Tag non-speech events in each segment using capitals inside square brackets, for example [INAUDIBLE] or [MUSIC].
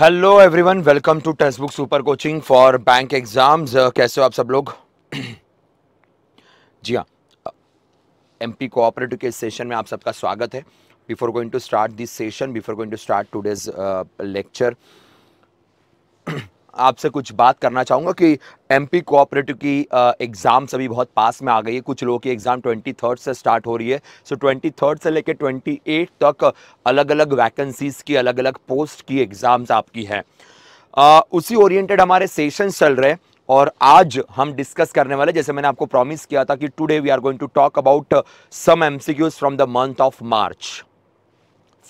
Hello everyone welcome to text book super coaching for bank exams कैसे हो आप सब लोग जी हाँ एमपी uh, कोऑपरेटिव के सेशन में आप सबका स्वागत है before going to start this session before going to start today's lecture आपसे कुछ बात करना चाहूँगा कि एमपी कोऑपरेटिव की एग्जाम सभी बहुत पास में आ गई है कुछ लोगों की एग्ज़ाम ट्वेंटी थर्ड से स्टार्ट हो रही है सो ट्वेंटी थर्ड से लेकर ट्वेंटी एट तक अलग अलग वैकेंसीज़ की अलग अलग पोस्ट की एग्ज़ाम्स आपकी हैं उसी ओरिएंटेड हमारे सेशन चल रहे हैं और आज हम डिस्कस करने वाले जैसे मैंने आपको प्रॉमिस किया था कि today we are going to talk about some MCQs from the month of March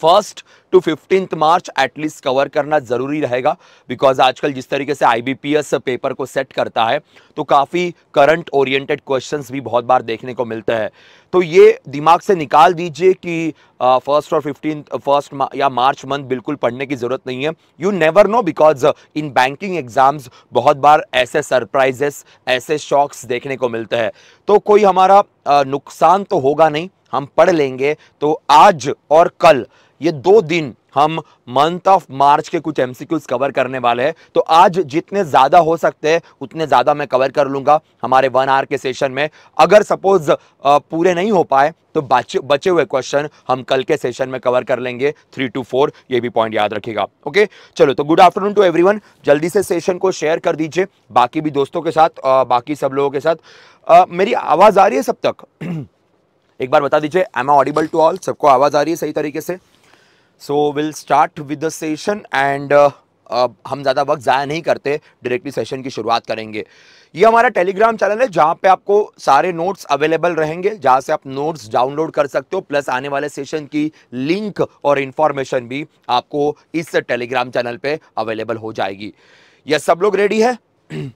first to fifteenth March at least cover करना ज़रूरी रहेगा बिकॉज आजकल जिस तरीके से आईबीपीएस पेपर को सेट करता है तो काफ़ी करंट ओरिएंटेड क्वेश्चंस भी बहुत बार देखने को मिलते हैं तो ये दिमाग से निकाल दीजिए कि फर्स्ट और फिफ्टीन फर्स्ट या मार्च मंथ बिल्कुल पढ़ने की ज़रूरत नहीं है you never know because in banking exams बहुत बार ऐसे सरप्राइजेस ऐसे शॉक्स देखने को मिलते हैं तो कोई हमारा नुकसान तो होगा नहीं हम पढ़ लेंगे तो आज और कल ये दो दिन हम मंथ ऑफ मार्च के कुछ एम कवर करने वाले हैं तो आज जितने ज़्यादा हो सकते हैं उतने ज़्यादा मैं कवर कर लूँगा हमारे वन आवर के सेशन में अगर सपोज़ पूरे नहीं हो पाए तो बचे बचे हुए क्वेश्चन हम कल के सेशन में कवर कर लेंगे थ्री टू फोर ये भी पॉइंट याद रखिएगा ओके चलो तो गुड आफ्टरनून टू एवरी जल्दी से सेशन को शेयर कर दीजिए बाकी भी दोस्तों के साथ बाकी सब लोगों के साथ आ, मेरी आवाज़ आ रही है सब तक [CLEARS THROAT] एक बार बता दीजिए एम ऑडिबल टू ऑल सबको आवाज़ आ रही है सही तरीके से so will start with the session and हम ज़्यादा वक्त ज़ाया नहीं करते डायरेक्टली सेशन की शुरुआत करेंगे ये हमारा टेलीग्राम चैनल है जहाँ पे आपको सारे नोट्स अवेलेबल रहेंगे जहाँ से आप नोट्स डाउनलोड कर सकते हो प्लस आने वाले सेशन की लिंक और इन्फॉर्मेशन भी आपको इस टेलीग्राम चैनल पे अवेलेबल हो जाएगी यह सब लोग रेडी है [CLEARS THROAT]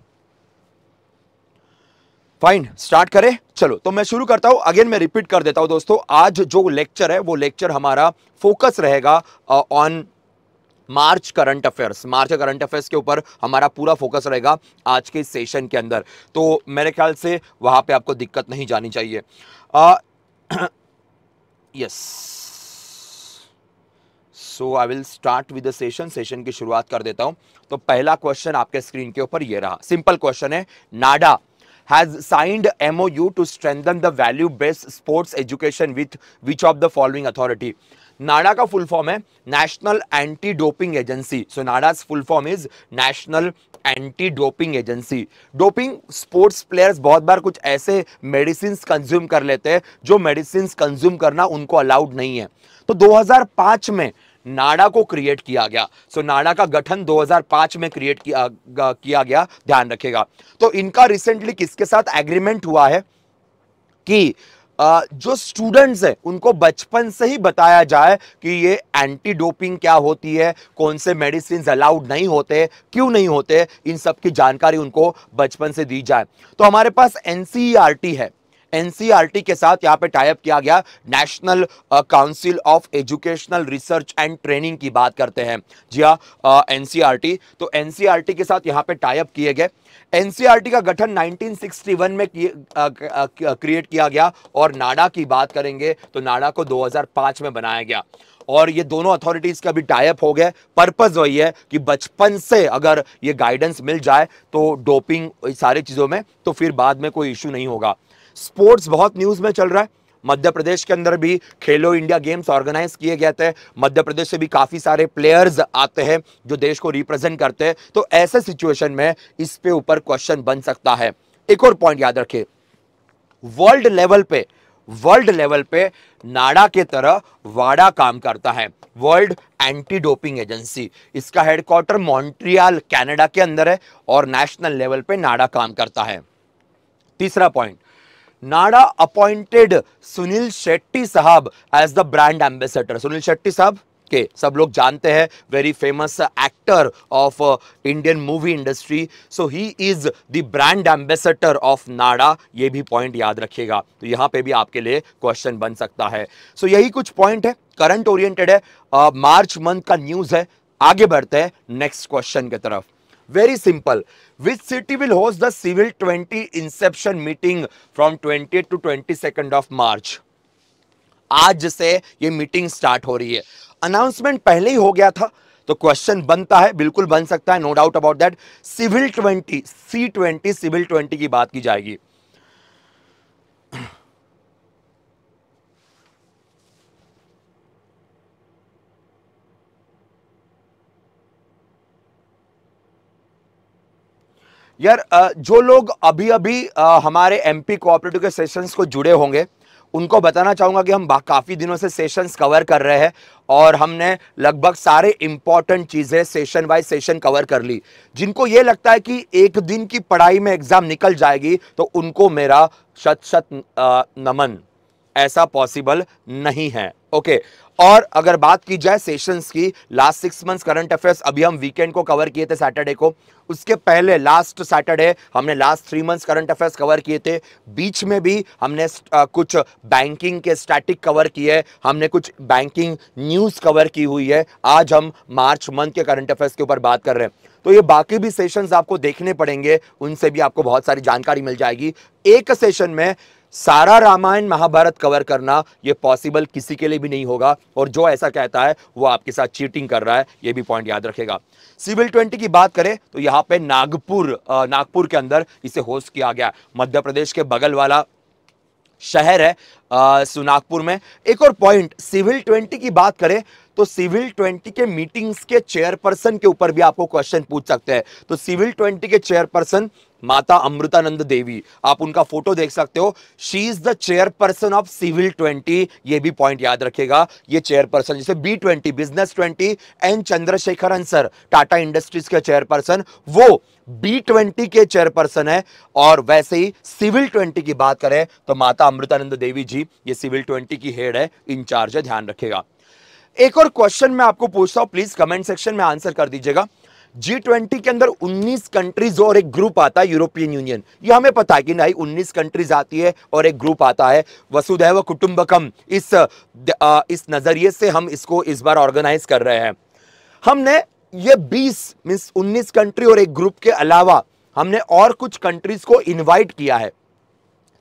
फाइन स्टार्ट करें चलो तो मैं शुरू करता हूँ अगेन मैं रिपीट कर देता हूं दोस्तों आज जो लेक्चर है वो लेक्चर हमारा फोकस रहेगा on March current affairs March current affairs के ऊपर हमारा पूरा फोकस रहेगा आज के सेशन के अंदर तो मेरे ख्याल से वहां पे आपको दिक्कत नहीं जानी चाहिए yes so I will start with the session session की शुरुआत कर देता हूं तो पहला क्वेश्चन आपके स्क्रीन के ऊपर ये रहा सिंपल क्वेश्चन है NADA has signed MOU to strengthen the value-based sports education with which of the following authority? NADA का full form है National Anti-Doping Agency. So NADA's full form is National anti doping agency doping sports players बहुत बार कुछ ऐसे medicine consume कर लेते हैं जो मेडिसिन कंज्यूम करना उनको अलाउड नहीं है तो 2005 में नाडा को क्रिएट किया गया सो so, नाडा का गठन 2005 में क्रिएट किया, किया गया ध्यान रखेगा तो इनका रिसेंटली किसके साथ एग्रीमेंट हुआ है कि जो स्टूडेंट्स हैं उनको बचपन से ही बताया जाए कि ये एंटी डोपिंग क्या होती है कौन से मेडिसिन अलाउड नहीं होते क्यों नहीं होते इन सब की जानकारी उनको बचपन से दी जाए तो हमारे पास एनसीईआरटी e है एनसीईआरटी e के साथ यहाँ पे टाइप किया गया national council of educational research and training की बात करते हैं जी हाँ एनसीईआरटी uh, e तो एनसीईआरटी e के साथ यहाँ पे टाइप किए गए एनसीईआरटी का गठन 1961 में क्रिएट uh, uh, किया गया और नाडा की बात करेंगे तो नाडा को 2005 में बनाया गया और ये दोनों अथॉरिटीज़ का भी टाइप हो गए पर्पज़ वही है कि बचपन से अगर ये गाइडेंस मिल जाए तो डोपिंग सारी चीज़ों में तो फिर बाद में कोई इशू नहीं होगा स्पोर्ट्स बहुत न्यूज़ में चल रहा है मध्य प्रदेश के अंदर भी खेलो इंडिया गेम्स ऑर्गेनाइज किए गए थे मध्य प्रदेश से भी काफ़ी सारे प्लेयर्स आते हैं जो देश को रिप्रेजेंट करते हैं तो ऐसे सिचुएशन में इस पे ऊपर क्वेश्चन बन सकता है एक और पॉइंट याद रखिए वर्ल्ड लेवल पे वर्ल्ड लेवल पे नाडा के तरह वाडा काम करता है वर्ल्ड एंटी डोपिंग एजेंसी इसका हेडक्वार्टर मॉन्ट्रियाल कैनेडा के अंदर है और नेशनल लेवल पे नाडा काम करता है तीसरा point NADA appointed Sunil Shetty साहब as the brand ambassador Sunil Shetty साहब के सब लोग जानते हैं very famous actor of Indian movie industry so he is the brand ambassador of NADA ये भी पॉइंट याद रखिएगा तो यहां पे भी आपके लिए क्वेश्चन बन सकता है सो so, यही कुछ पॉइंट है करंट ओरिएंटेड है मार्च uh, मंथ का न्यूज़ है आगे बढ़ते हैं नेक्स्ट क्वेश्चन की तरफ very simple which city will host the civil twenty inception meeting from twenty two twenty second of March आज से ये मीटिंग स्टार्ट हो रही है अनाउंसमेंट पहले ही हो गया था तो क्वेश्चन बनता है बिल्कुल बन सकता है no doubt about that civil twenty C twenty civil twenty की बात की जाएगी यार जो लोग अभी अभी हमारे एमपी कोऑपरेटिव के सेशंस को जुड़े होंगे उनको बताना चाहूँगा कि हम काफ़ी दिनों से सेशंस कवर कर रहे हैं और हमने लगभग सारे इम्पॉर्टेंट चीज़ें सेशन वाइज सेशन कवर कर ली जिनको ये लगता है कि एक दिन की पढ़ाई में एग्ज़ाम निकल जाएगी तो उनको मेरा शत शत नमन ऐसा पॉसिबल नहीं है ओके और अगर बात की जाए सेशंस की last six months current affairs अभी हम वीकेंड को कवर किए थे सैटरडे को उसके पहले लास्ट सैटरडे हमने last three months current affairs cover किए थे बीच में भी हमने आ, कुछ बैंकिंग के स्टैटिक कवर किए हमने कुछ बैंकिंग न्यूज़ कवर की हुई है आज हम मार्च मंथ के करंट अफेयर्स के ऊपर बात कर रहे हैं तो ये बाकी भी सेशंस आपको देखने पड़ेंगे उनसे भी आपको बहुत सारी जानकारी मिल जाएगी एक सेशन में सारा रामायण महाभारत कवर करना ये पॉसिबल किसी के लिए भी नहीं होगा और जो ऐसा कहता है वो आपके साथ चीटिंग कर रहा है ये भी पॉइंट याद रखेगा सिविल ट्वेंटी की बात करें तो यहाँ पे नागपुर नागपुर के अंदर इसे होस्ट किया गया मध्य प्रदेश के बगल वाला शहर है सुनागपुर में एक और पॉइंट सिविल ट्वेंटी की बात करें तो सिविल ट्वेंटी के मीटिंग्स के चेयरपर्सन के ऊपर भी आपको क्वेश्चन पूछ सकते हैं तो सिविल ट्वेंटी के चेयरपर्सन माता अमृतानंद देवी आप उनका फोटो देख सकते हो she is the chairperson of civil twenty ये भी पॉइंट याद रखेगा ये चेयरपर्सन जैसे B twenty business twenty N Chandrasekaran sir Tata industries के चेयरपर्सन वो बी ट्वेंटी के चेयरपर्सन है और वैसे ही सिविल ट्वेंटी की बात करें तो माता अमृतानंद देवी जी थी ये सिविल ट्वेंटी की हेड है इंचार्ज है ध्यान रखेगा एक और क्वेश्चन मैं आपको पूछता हूं प्लीज कमेंट सेक्शन में आंसर कर दीजिएगा जी ट्वेंटी के अंदर 19 कंट्रीज और एक ग्रुप आता है यूरोपियन यूनियन ये हमें पता है कि नहीं 19 कंट्रीज आती है और एक ग्रुप आता है वसुधैव कुटुंबकम इस इस नज़रिए से हम इसको इस बार ऑर्गेनाइज कर रहे हैं हमने ये 20 मीन 19 कंट्री और एक ग्रुप के अलावा हमने और कुछ कंट्रीज को इनवाइट किया है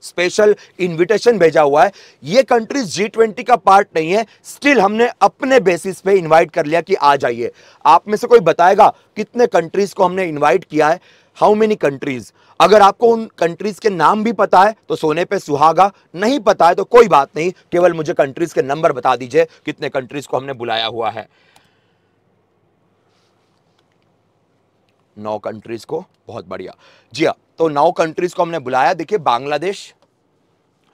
स्पेशल इनविटेशन भेजा हुआ है ये कंट्रीज जी ट्वेंटी का पार्ट नहीं है स्टिल हमने अपने बेसिस पे इनवाइट कर लिया कि आ जाइए आप में से कोई बताएगा कितने कंट्रीज को हमने इन्वाइट किया है हाउ मेनी कंट्रीज अगर आपको उन कंट्रीज के नाम भी पता है तो सोने पे सुहागा नहीं पता है तो कोई बात नहीं केवल मुझे कंट्रीज के नंबर बता दीजिए कितने कंट्रीज को हमने बुलाया हुआ है नौ कंट्रीज़ को बहुत बढ़िया जी हाँ तो नौ कंट्रीज़ को हमने बुलाया देखिए Bangladesh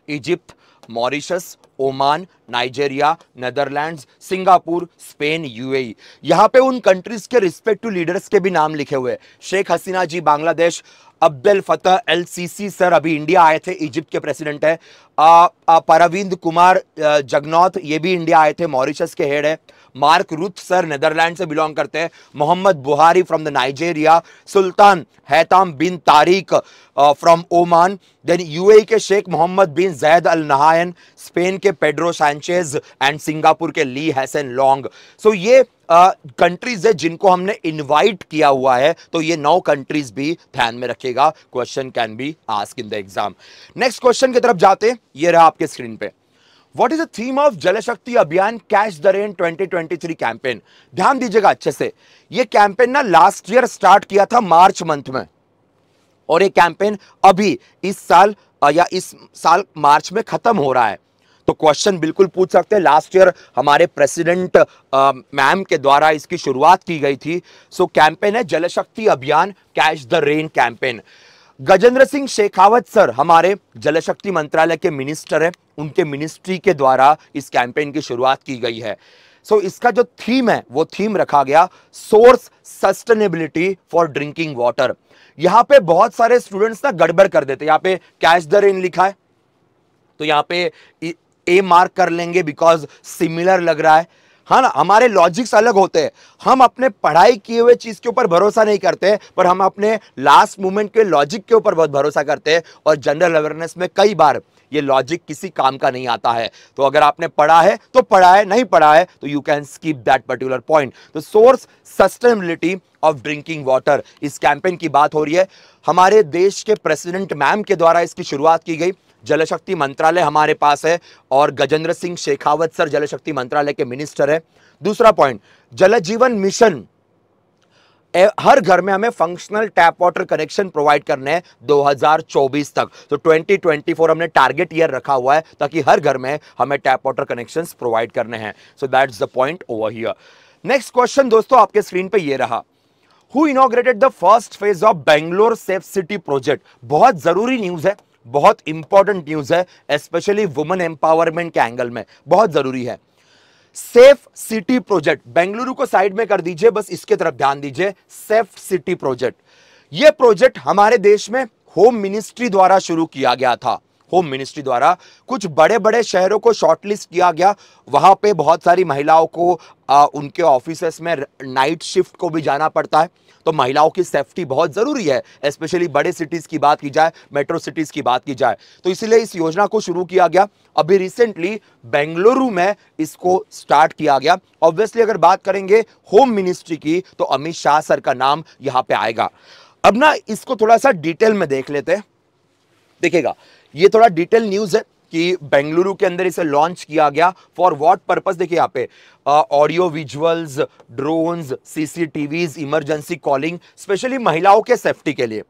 Egypt Mauritius Oman Nigeria Netherlands Singapore Spain UAE यहाँ पे उन कंट्रीज के रिस्पेक्ट टू लीडर्स के भी नाम लिखे हुए हैं शेख हसीना जी Bangladesh Abdul Fattah el Sisi sir अभी इंडिया आए थे इजिप्ट के प्रेसिडेंट है परविंद कुमार जगनौथ ये भी इंडिया आए थे मॉरिशस के हेड है मार्क रुथ सर नेदरलैंड से बिलोंग करते हैं Mohammed Buhari from the Nigeria Sultan Haitham bin Tariq from uh, Oman then UAE e के Sheikh Mohammed bin Zayed Al Nahyan Spain के पेड्रो सैंचेज एंड सिंगापुर के Lee Hesson long so ये countries uh, है जिनको हमने invite किया हुआ है तो ये नौ कंट्रीज भी ध्यान में रखेगा question can be ask in the exam next question की तरफ जाते हैं ये रहा आपके स्क्रीन पे what is the theme of Jal Shakti Abhiyan catch the rain 2023 campaign ध्यान दीजिएगा अच्छे से ये कैंपेन ना लास्ट ईयर स्टार्ट किया था मार्च मंथ में और ये कैंपेन अभी इस साल या इस साल मार्च में खत्म हो रहा है तो क्वेश्चन बिल्कुल पूछ सकते हैं लास्ट ईयर हमारे प्रेसिडेंट मैम के द्वारा इसकी शुरुआत की गई थी सो so, कैंपेन है Jal Shakti Abhiyan catch the rain campaign Gajendra Singh Shekhawat sir हमारे जलशक्ति मंत्रालय के मिनिस्टर हैं उनके मिनिस्ट्री के द्वारा इस कैंपेन की शुरुआत की गई है सो so, इसका जो थीम है वो थीम रखा गया source sustainability for drinking water यहाँ पे बहुत सारे स्टूडेंट्स ना गड़बड़ कर देते यहाँ पे कैश द रेन लिखा है तो यहाँ पे ए मार्क कर लेंगे बिकॉज सिमिलर लग रहा है हाँ ना हमारे लॉजिक्स अलग होते हैं हम अपने पढ़ाई किए हुए चीज़ के ऊपर भरोसा नहीं करते पर हम अपने लास्ट मोमेंट के लॉजिक के ऊपर बहुत भरोसा करते हैं और जनरल अवेयरनेस में कई बार ये लॉजिक किसी काम का नहीं आता है तो अगर आपने पढ़ा है तो पढ़ा है नहीं पढ़ा है तो you can skip that particular point तो source sustainability of drinking water इस कैंपेन की बात हो रही है हमारे देश के प्रेसिडेंट मैम के द्वारा इसकी शुरुआत की गई जल शक्ति मंत्रालय हमारे पास है और गजेंद्र सिंह शेखावत सर जल शक्ति मंत्रालय के मिनिस्टर है दूसरा पॉइंट जल जीवन मिशन हर घर में हमें functional tap water connection provide करने हैं 2024 तक तो 2024 हमने टारगेट ईयर रखा हुआ है ताकि हर घर में हमें टैप वाटर कनेक्शन प्रोवाइड करने हैं so that's the point over here next question दोस्तों आपके स्क्रीन पे ये रहा who inaugurated the first phase of Bangalore safe city project बहुत जरूरी न्यूज है बहुत इंपॉर्टेंट न्यूज़ है स्पेशली वुमेन एम्पावरमेंट के एंगल में बहुत ज़रूरी है सेफ सिटी प्रोजेक्ट बेंगलुरु को साइड में कर दीजिए बस इसके तरफ ध्यान दीजिए सेफ सिटी प्रोजेक्ट यह प्रोजेक्ट हमारे देश में होम मिनिस्ट्री द्वारा शुरू किया गया था होम मिनिस्ट्री द्वारा कुछ बड़े बड़े शहरों को शॉर्टलिस्ट किया गया वहाँ पे बहुत सारी महिलाओं को आ, उनके ऑफिस में नाइट शिफ्ट को भी जाना पड़ता है तो महिलाओं की सेफ्टी बहुत ज़रूरी है स्पेशली बड़े सिटीज़ की बात की जाए मेट्रो सिटीज़ की बात की जाए तो इसीलिए इस योजना को शुरू किया गया अभी रिसेंटली बेंगलुरु में इसको स्टार्ट किया गया ऑब्वियसली अगर बात करेंगे होम मिनिस्ट्री की तो अमित शाह सर का नाम यहाँ पे आएगा अब ना इसको थोड़ा सा डिटेल में देख लेते हैं देखिएगा ये थोड़ा डिटेल न्यूज़ है कि बेंगलुरु के अंदर इसे लॉन्च किया गया फॉर व्हाट पर्पस देखिए यहाँ पे audio visuals drones CCTVs emergency calling specially महिलाओं के सेफ्टी के लिए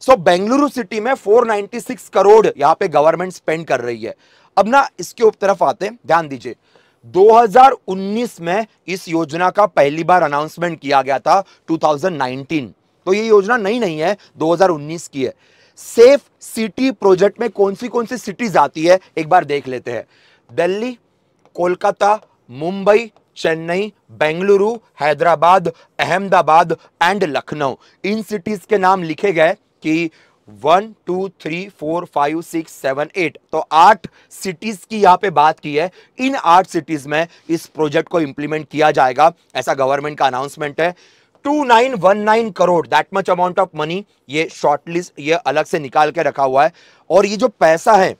सो so, बेंगलुरु सिटी में 496 करोड़ यहाँ पे गवर्नमेंट स्पेंड कर रही है अब ना इसके उप तरफ आते हैं ध्यान दीजिए 2019 में इस योजना का पहली बार अनाउंसमेंट किया गया था टू तो ये योजना नई नहीं, नहीं है दो की है सेफ सिटी प्रोजेक्ट में कौन सी कौन सी सिटीज आती है एक बार देख लेते हैं दिल्ली कोलकाता मुंबई चेन्नई बेंगलुरु हैदराबाद अहमदाबाद एंड लखनऊ इन सिटीज के नाम लिखे गए कि one two three four five six seven eight तो आठ सिटीज की यहाँ पे बात की है इन आठ सिटीज में इस प्रोजेक्ट को इंप्लीमेंट किया जाएगा ऐसा गवर्नमेंट का अनाउंसमेंट है 2919 crore that much amount of money ये शॉर्ट लिस्ट ये अलग से निकाल के रखा हुआ है और ये जो पैसा है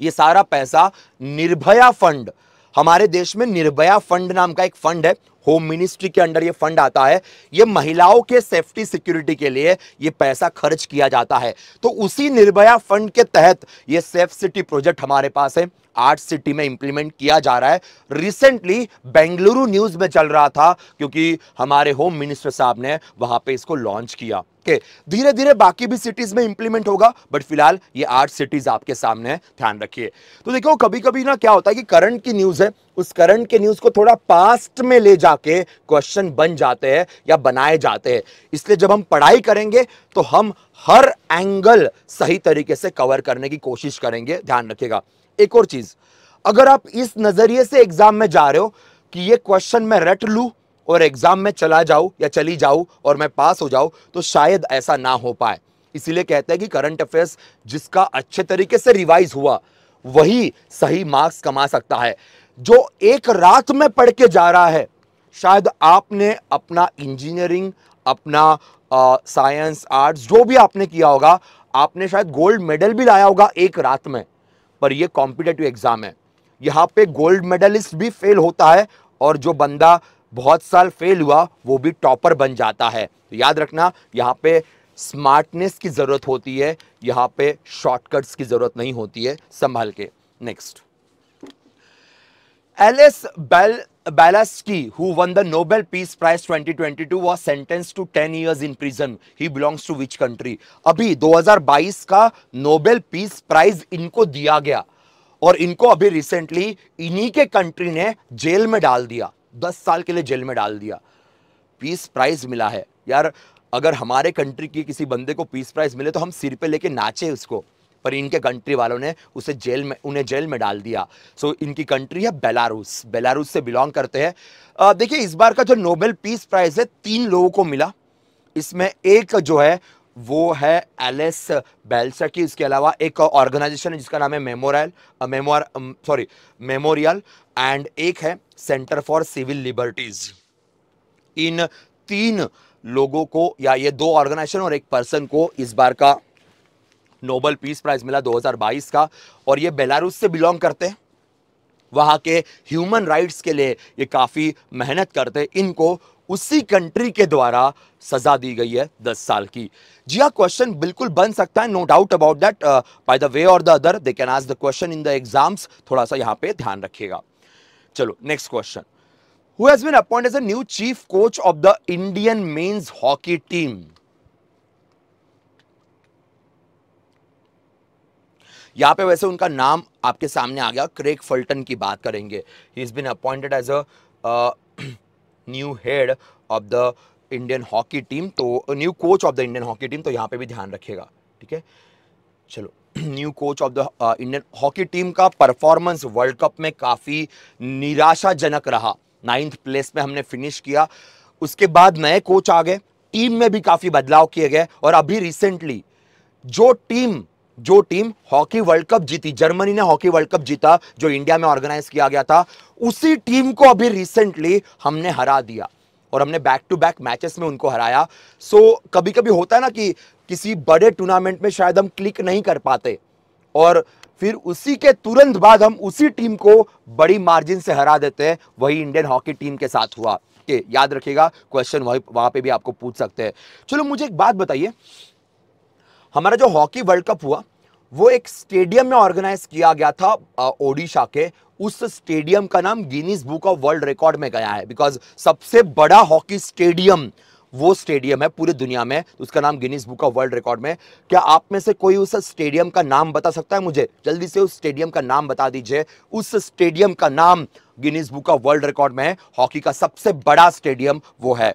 ये सारा पैसा निर्भया फंड हमारे देश में निर्भया फंड नाम का एक फंड है होम मिनिस्ट्री के अंडर ये फंड आता है ये महिलाओं के सेफ्टी सिक्योरिटी के लिए ये पैसा खर्च किया जाता है तो उसी निर्भया फंड के तहत ये सेफ सिटी प्रोजेक्ट हमारे पास है आठ सिटी में इंप्लीमेंट किया जा रहा है रिसेंटली बेंगलुरु न्यूज़ में चल रहा था क्योंकि हमारे होम मिनिस्टर साहब ने वहां पे इसको लॉन्च किया के धीरे धीरे बाकी भी सिटीज में इंप्लीमेंट होगा बट फिलहाल ये आठ सिटीज आपके सामने ध्यान रखिए तो देखो कभी कभी ना क्या होता है कि करंट की न्यूज़ है उस करंट के न्यूज़ को थोड़ा पास्ट में ले जाके क्वेश्चन बन जाते हैं या बनाए जाते हैं इसलिए जब हम पढ़ाई करेंगे तो हम हर एंगल सही तरीके से कवर करने की कोशिश करेंगे ध्यान रखिएगा एक और चीज़ अगर आप इस नज़रिए से एग्ज़ाम में जा रहे हो कि ये क्वेश्चन मैं रट लू और एग्ज़ाम में चला जाऊँ या चली जाऊँ और मैं पास हो जाऊँ तो शायद ऐसा ना हो पाए इसीलिए कहते हैं कि करंट अफेयर्स जिसका अच्छे तरीके से रिवाइज हुआ वही सही मार्क्स कमा सकता है जो एक रात में पढ़ के जा रहा है शायद आपने अपना इंजीनियरिंग अपना साइंस आर्ट्स जो भी आपने किया होगा आपने शायद गोल्ड मेडल भी लाया होगा एक रात में पर यह कॉम्पिटेटिव एग्ज़ाम है यहाँ पे गोल्ड मेडलिस्ट भी फेल होता है और जो बंदा बहुत साल फेल हुआ वो भी टॉपर बन जाता है तो याद रखना यहाँ पे स्मार्टनेस की ज़रूरत होती है यहाँ पे शॉर्टकट्स की ज़रूरत नहीं होती है संभाल के next Ales Bialiatski who won the Nobel peace prize 2022, was sentence to 10 years in prison he belongs to which country अभी 2022 का नोबेल पीस प्राइज इनको दिया गया और इनको अभी रिसेंटली इन्हीं के कंट्री ने जेल में डाल दिया 10 साल के लिए जेल में डाल दिया पीस प्राइज मिला है यार अगर हमारे कंट्री के किसी बंदे को पीस प्राइज मिले तो हम सिर पे लेके नाचे उसको पर इनके कंट्री वालों ने उसे जेल में उन्हें जेल में डाल दिया सो so, इनकी कंट्री है बेलारूस बेलारूस से बिलोंग करते हैं देखिए इस बार का जो नोबेल पीस प्राइज़ है तीन लोगों को मिला इसमें एक जो है वो है एलेस बेल्सकी इसके अलावा एक ऑर्गेनाइजेशन है जिसका नाम है मेमोरियल मेमोर सॉरी मेमोरियल एंड एक है सेंटर फॉर सिविल लिबर्टीज इन तीन लोगों को या ये दो ऑर्गेनाइजेशन और एक पर्सन को इस बार का नोबल पीस प्राइज़ मिला 2022 का और ये बेलारूस से बिलोंग करते हैं वहाँ के ह्यूमन राइट्स के लिए ये काफ़ी मेहनत करते इनको उसी कंट्री के द्वारा सज़ा दी गई है दस साल की जी हाँ क्वेश्चन बिल्कुल बन सकता है no doubt about that by the way और द अदर दे कैन आज the question in the exams थोड़ा सा यहाँ पे ध्यान रखिएगा चलो next question who has been appoint as a new chief coach of the Indian men's hockey team यहाँ पे वैसे उनका नाम आपके सामने आ गया क्रेक फल्टन की बात करेंगे he is been appointed as a new head of the Indian hockey team तो new coach of the Indian hockey team तो यहाँ पे भी ध्यान रखेगा ठीक है चलो new coach of the Indian hockey team का परफॉर्मेंस वर्ल्ड कप में काफ़ी निराशाजनक रहा नाइन्थ प्लेस में हमने फिनिश किया उसके बाद नए कोच आ गए टीम में भी काफ़ी बदलाव किए गए और अभी रिसेंटली जो टीम जो टीम हॉकी वर्ल्ड कप जीती जर्मनी ने हॉकी वर्ल्ड कप जीता जो इंडिया में ऑर्गेनाइज किया गया था उसी टीम को अभी रिसेंटली हमने हरा दिया और हमने बैक टू बैक मैचेस में उनको हराया सो so, कभी कभी होता है ना कि किसी बड़े टूर्नामेंट में शायद हम क्लिक नहीं कर पाते और फिर उसी के तुरंत बाद हम उसी टीम को बड़ी मार्जिन से हरा देते हैं वही इंडियन हॉकी टीम के साथ हुआ के याद रखिएगा क्वेश्चन वही वहाँ पे भी आपको पूछ सकते हैं चलो मुझे एक बात बताइए हमारा जो हॉकी वर्ल्ड कप हुआ वो एक स्टेडियम में ऑर्गेनाइज किया गया था ओडिशा के उस स्टेडियम का नाम Guinness book of world record में गया है बिकॉज सबसे बड़ा हॉकी स्टेडियम वो स्टेडियम है पूरी दुनिया में उसका नाम Guinness book of world record में क्या आप में से कोई उस स्टेडियम का नाम बता सकता है मुझे जल्दी से उस स्टेडियम का नाम बता दीजिए उस स्टेडियम का नाम Guinness book of world record में है हॉकी का सबसे बड़ा स्टेडियम वो है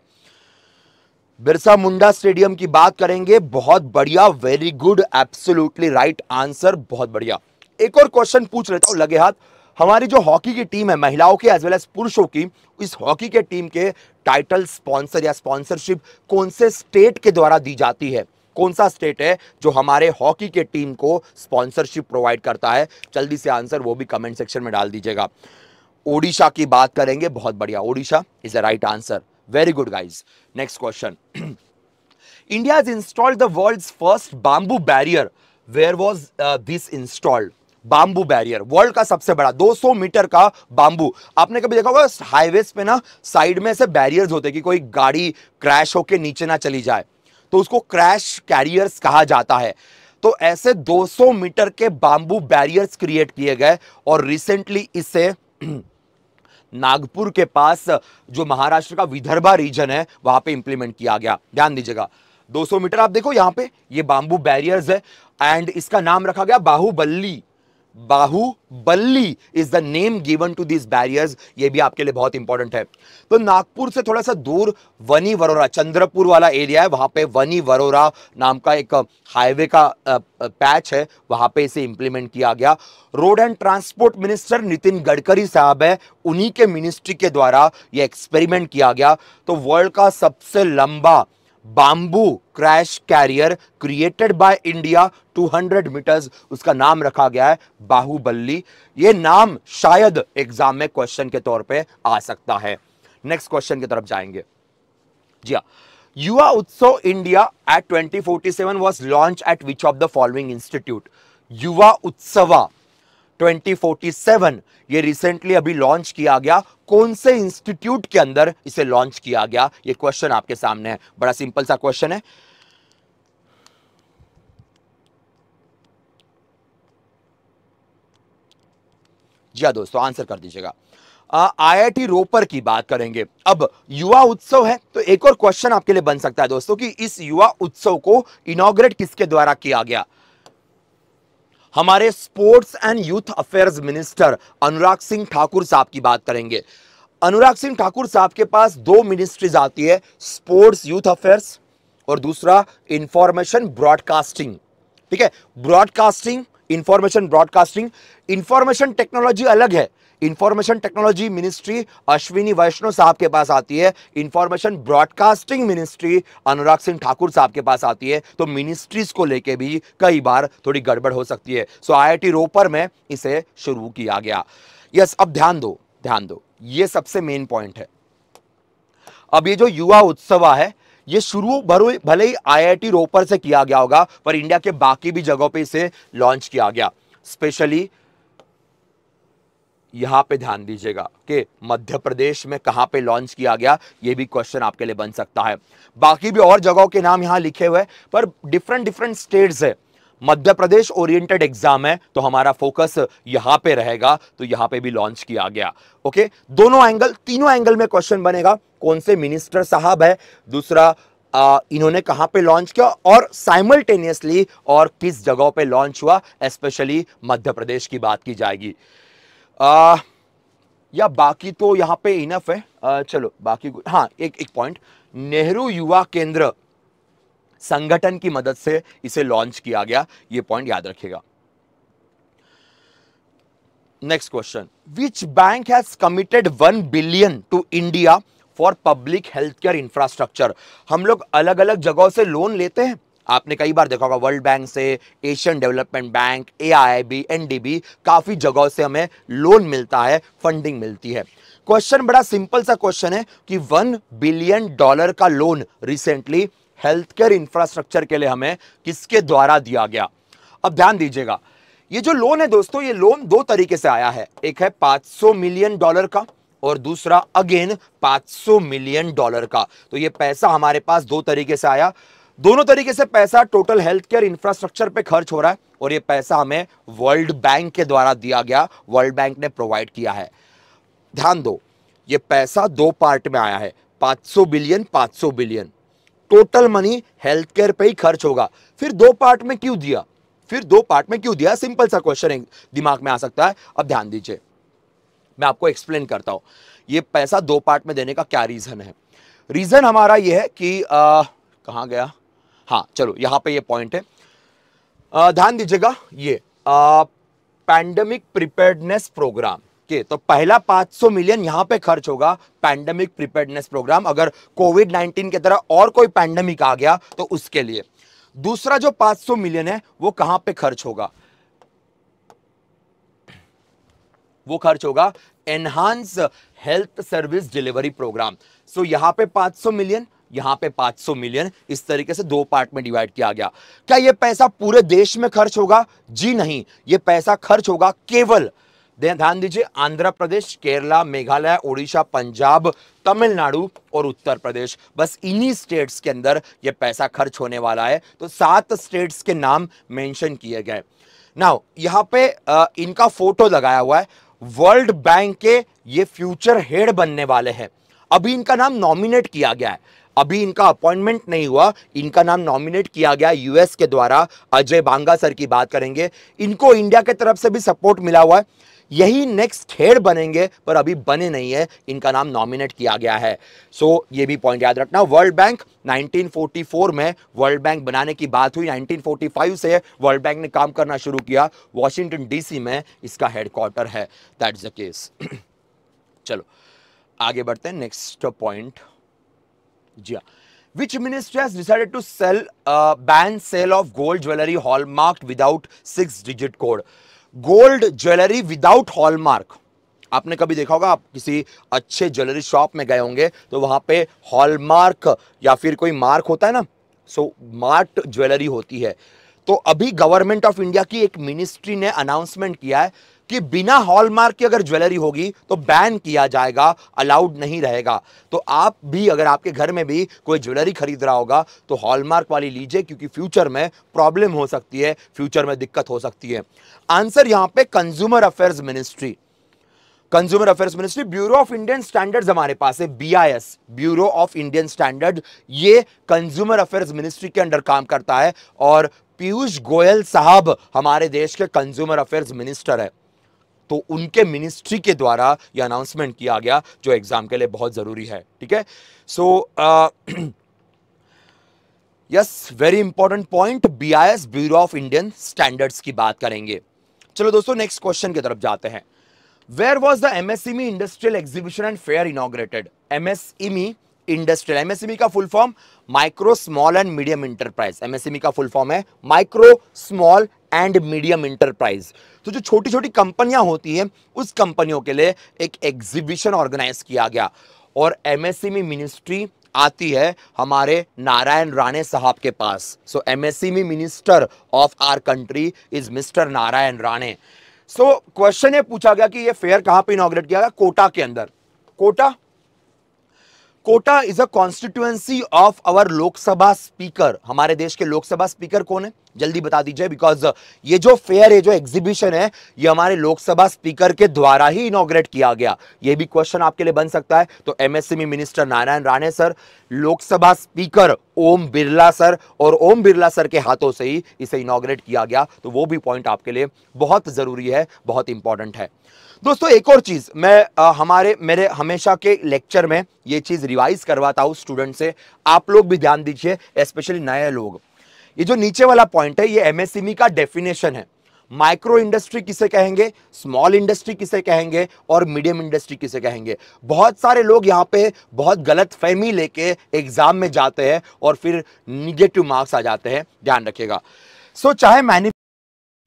बिरसा मुंडा स्टेडियम की बात करेंगे बहुत बढ़िया very good absolutely right answer बहुत बढ़िया एक और क्वेश्चन पूछ लेता हूँ लगे हाथ हमारी जो हॉकी की टीम है महिलाओं की एज वेल एज पुरुषों की इस हॉकी के टीम के टाइटल स्पॉन्सर या स्पॉन्सरशिप कौन से स्टेट के द्वारा दी जाती है कौन सा स्टेट है जो हमारे हॉकी के टीम को स्पॉन्सरशिप प्रोवाइड करता है जल्दी से आंसर वो भी कमेंट सेक्शन में डाल दीजिएगा ओडिशा की बात करेंगे बहुत बढ़िया Odisha is the right answer very good guys next question [CLEARS THROAT] india has installed the world's first bamboo barrier where was uh, this installed bamboo barrier world का सबसे बड़ा 200 मीटर का बाम्बू आपने कभी देखा होगा हाईवे पे ना साइड में ऐसे बैरियर्स होते हैं कि कोई गाड़ी क्रैश होके नीचे ना चली जाए तो उसको क्रैश कैरियर्स कहा जाता है तो ऐसे 200 मीटर के बाम्बू बैरियर्स क्रिएट किए गए और रिसेंटली इसे [CLEARS THROAT] नागपुर के पास जो महाराष्ट्र का विदर्भा रीजन है वहां पे इंप्लीमेंट किया गया ध्यान दीजिएगा 200 मीटर आप देखो यहाँ पे ये बाम्बू बैरियर्स है एंड इसका नाम रखा गया Baahubali Baahubali is the name given to this barriers ये भी आपके लिए बहुत इंपॉर्टेंट है तो नागपुर से थोड़ा सा दूर वनी वरोरा चंद्रपुर वाला एरिया है वहां पे वनी वरोरा नाम का एक हाईवे का पैच है वहां पे इसे इंप्लीमेंट किया गया road and transport minister Nitin Gadkari साहब है उन्हीं के मिनिस्ट्री के द्वारा ये एक्सपेरिमेंट किया गया तो वर्ल्ड का सबसे लंबा bamboo crash carrier created by India 200 metres उसका नाम रखा गया है बाहुबली ये नाम शायद एग्जाम में क्वेश्चन के तौर पे आ सकता है नेक्स्ट क्वेश्चन की तरफ जाएंगे जी हाँ Yuva Utsav India at 2047 was launch at which of the following institute Yuva Utsava 2047 ये रिसेंटली अभी लॉन्च किया गया कौन से इंस्टीट्यूट के अंदर इसे लॉन्च किया गया ये क्वेश्चन आपके सामने है बड़ा सिंपल सा क्वेश्चन है जी हाँ दोस्तों आंसर कर दीजिएगा आईआईटी रोपर की बात करेंगे अब युवा उत्सव है तो एक और क्वेश्चन आपके लिए बन सकता है दोस्तों कि इस युवा उत्सव को इनोग्रेट किसके द्वारा किया गया हमारे sports and youth affairs minister Anurag Singh Thakur साहब की बात करेंगे अनुराग सिंह ठाकुर साहब के पास दो मिनिस्ट्रीज आती है स्पोर्ट्स यूथ अफेयर्स और दूसरा इंफॉर्मेशन ब्रॉडकास्टिंग ठीक है broadcasting information broadcasting information technology अलग है information technology ministry Ashwini Vaishnaw साहब के पास आती है information broadcasting ministry Anurag Singh Thakur साहब के पास आती है तो मिनिस्ट्रीज को लेके भी कई बार थोड़ी गड़बड़ हो सकती है सो आई रोपर में इसे शुरू किया गया यस अब ध्यान दो ध्यान दो ये सबसे मेन पॉइंट है अब ये जो युवा उत्सव है ये शुरू भले ही आईआईटी रोपर से किया गया होगा पर इंडिया के बाकी भी जगहों पे इसे लॉन्च किया गया स्पेशली यहाँ पे ध्यान दीजिएगा कि मध्य प्रदेश में कहाँ पे लॉन्च किया गया ये भी क्वेश्चन आपके लिए बन सकता है बाकी भी और जगहों के नाम यहाँ लिखे हुए पर डिफरेंट डिफरेंट स्टेट्स है मध्य प्रदेश ओरिएंटेड एग्जाम है तो हमारा फोकस यहाँ पे रहेगा तो यहाँ पे भी लॉन्च किया गया ओके दोनों एंगल तीनों एंगल में क्वेश्चन बनेगा कौन से मिनिस्टर साहब है दूसरा आ, इन्होंने कहाँ पे लॉन्च किया और साइमल्टेनियसली और किस जगहों पे लॉन्च हुआ स्पेशली मध्य प्रदेश की बात की जाएगी आ, या बाकी तो यहाँ पे इनफ है आ, चलो बाकी हाँ एक एक पॉइंट नेहरू युवा केंद्र संगठन की मदद से इसे लॉन्च किया गया ये पॉइंट याद रखिएगा next question which bank has committed one billion to India for public health care infrastructure हम लोग अलग अलग जगहों से लोन लेते हैं आपने कई बार देखा होगा वर्ल्ड बैंक से Asian development bank A I B काफ़ी जगहों से हमें लोन मिलता है फंडिंग मिलती है क्वेश्चन बड़ा सिंपल सा क्वेश्चन है कि वन बिलियन डॉलर का loan recently health care infrastructure के लिए हमें किसके द्वारा दिया गया अब ध्यान दीजिएगा ये जो लोन है दोस्तों ये लोन दो तरीके से आया है एक है 500 मिलियन डॉलर का और दूसरा अगेन 500 मिलियन डॉलर का तो ये पैसा हमारे पास दो तरीके से आया दोनों तरीके से पैसा टोटल हेल्थ केयर इंफ्रास्ट्रक्चर पे खर्च हो रहा है और ये पैसा हमें वर्ल्ड बैंक के द्वारा दिया गया वर्ल्ड बैंक ने प्रोवाइड किया है ध्यान दो ये पैसा दो पार्ट में आया है 500 billion 500 billion total money health care पे ही खर्च होगा फिर दो पार्ट में क्यों दिया फिर दो पार्ट में क्यों दिया सिंपल सा क्वेश्चन दिमाग में आ सकता है अब ध्यान दीजिए मैं आपको एक्सप्लेन करता हूं ये पैसा दो पार्ट में देने का क्या रीज़न है रीज़न हमारा यह है कि कहा गया हाँ चलो यहाँ पे ये पॉइंट है ध्यान दीजिएगा ये पैंडमिक प्रिपेयर्डनेस प्रोग्राम के तो पहला 500 मिलियन यहाँ पे खर्च होगा पैंडमिक प्रिपेयर्डनेस प्रोग्राम अगर कोविड 19 के तरह और कोई पैंडमिक आ गया तो उसके लिए दूसरा जो 500 मिलियन है वो कहाँ पे खर्च होगा वो खर्च होगा enhance health service delivery programme so यहाँ पे 500 मिलियन यहाँ पे 500 मिलियन इस तरीके से दो पार्ट में डिवाइड किया गया क्या ये पैसा पूरे देश में खर्च होगा जी नहीं ये पैसा खर्च होगा केवल ध्यान दीजिए आंध्र प्रदेश केरला मेघालय ओडिशा पंजाब तमिलनाडु और उत्तर प्रदेश बस इन्हीं स्टेट्स के अंदर ये पैसा खर्च होने वाला है तो सात स्टेट्स के नाम मेंशन किए गए नाउ यहाँ पे आ, इनका फोटो लगाया हुआ है वर्ल्ड बैंक के ये फ्यूचर हेड बनने वाले हैं अभी इनका नाम नॉमिनेट किया गया है अभी इनका अपॉइंटमेंट नहीं हुआ इनका नाम नॉमिनेट किया गया यूएस के द्वारा अजय बांगा सर की बात करेंगे इनको इंडिया के तरफ से भी सपोर्ट मिला हुआ है यही नेक्स्ट हेड बनेंगे पर अभी बने नहीं है इनका नाम नॉमिनेट किया गया है सो so, ये भी पॉइंट याद रखना वर्ल्ड बैंक 1944 में वर्ल्ड बैंक बनाने की बात हुई 1945 से वर्ल्ड बैंक ने काम करना शुरू किया वॉशिंगटन डीसी में इसका हेडक्वार्टर है दैट्स द केस चलो आगे बढ़ते हैं नेक्स्ट पॉइंट जी which ministry has decided to sell ban sale of gold jewellery hallmark without six digit code gold jewellery without hallmark आपने कभी देखा होगा आप किसी अच्छे ज्वेलरी शॉप में गए होंगे तो वहां पे हॉलमार्क या फिर कोई मार्क होता है ना सो मार्ट ज्वेलरी होती है तो अभी गवर्नमेंट ऑफ इंडिया की एक मिनिस्ट्री ने अनाउंसमेंट किया है कि बिना हॉलमार्क की अगर ज्वेलरी होगी तो बैन किया जाएगा अलाउड नहीं रहेगा तो आप भी अगर आपके घर में भी कोई ज्वेलरी खरीद रहा होगा तो हॉलमार्क वाली लीजिए क्योंकि फ्यूचर में प्रॉब्लम हो सकती है फ्यूचर में दिक्कत हो सकती है आंसर यहां पे consumer affairs ministry consumer affairs ministry bureau of Indian standards हमारे पास है BIS bureau of Indian standard ये कंज्यूमर अफेयर्स मिनिस्ट्री के अंडर काम करता है और पीयूष गोयल साहब हमारे देश के कंज्यूमर अफेयर्स मिनिस्टर है तो उनके मिनिस्ट्री के द्वारा ये अनाउंसमेंट किया गया जो एग्ज़ाम के लिए बहुत ज़रूरी है ठीक है so yes very important point BIS bureau of Indian standards की बात करेंगे चलो दोस्तों नेक्स्ट क्वेश्चन की तरफ जाते हैं where was the MSME industrial exhibition and fair inaugurated MSME industrial MSME का full form micro small and medium enterprise MSME का फुल फॉर्म है micro small and medium enterprise तो जो छोटी छोटी कंपनियां होती हैं उस कंपनियों के लिए एक एग्जीबिशन ऑर्गेनाइज किया गया और एमएसएमई मिनिस्ट्री आती है हमारे नारायण राणे साहब के पास so so, MSME minister of our country is mister Narayan Rane so question ये पूछा गया कि ये फेयर कहाँ पे इनोग्रेट किया गया कोटा के अंदर Kota Kota is a constituency of our Lok Sabha speaker हमारे देश के लोकसभा स्पीकर कौन है जल्दी बता दीजिए बिकॉज uh, ये जो फेयर है जो एग्जीबिशन है ये हमारे लोकसभा स्पीकर के द्वारा ही इनोग्रेट किया गया ये भी क्वेश्चन आपके लिए बन सकता है तो MSME minister Narayan Rane sir Lok Sabha speaker Om Birla sir और ओम बिरला सर के हाथों से ही इसे इनोग्रेट किया गया तो वो भी पॉइंट आपके लिए बहुत ज़रूरी है बहुत इंपॉर्टेंट है दोस्तों एक और चीज़ मैं आ, हमारे मेरे हमेशा के लेक्चर में ये चीज़ रिवाइज करवाता हूँ स्टूडेंट से आप लोग भी ध्यान दीजिए स्पेशली नए लोग ये जो नीचे वाला पॉइंट है ये एमएसएमई e का डेफिनेशन है माइक्रो इंडस्ट्री किसे कहेंगे स्मॉल इंडस्ट्री किसे कहेंगे और मीडियम इंडस्ट्री किसे कहेंगे बहुत सारे लोग यहाँ पे बहुत गलत फहमी लेके एग्जाम में जाते हैं और फिर निगेटिव मार्क्स आ जाते हैं ध्यान रखिएगा सो so, चाहे मैन्यू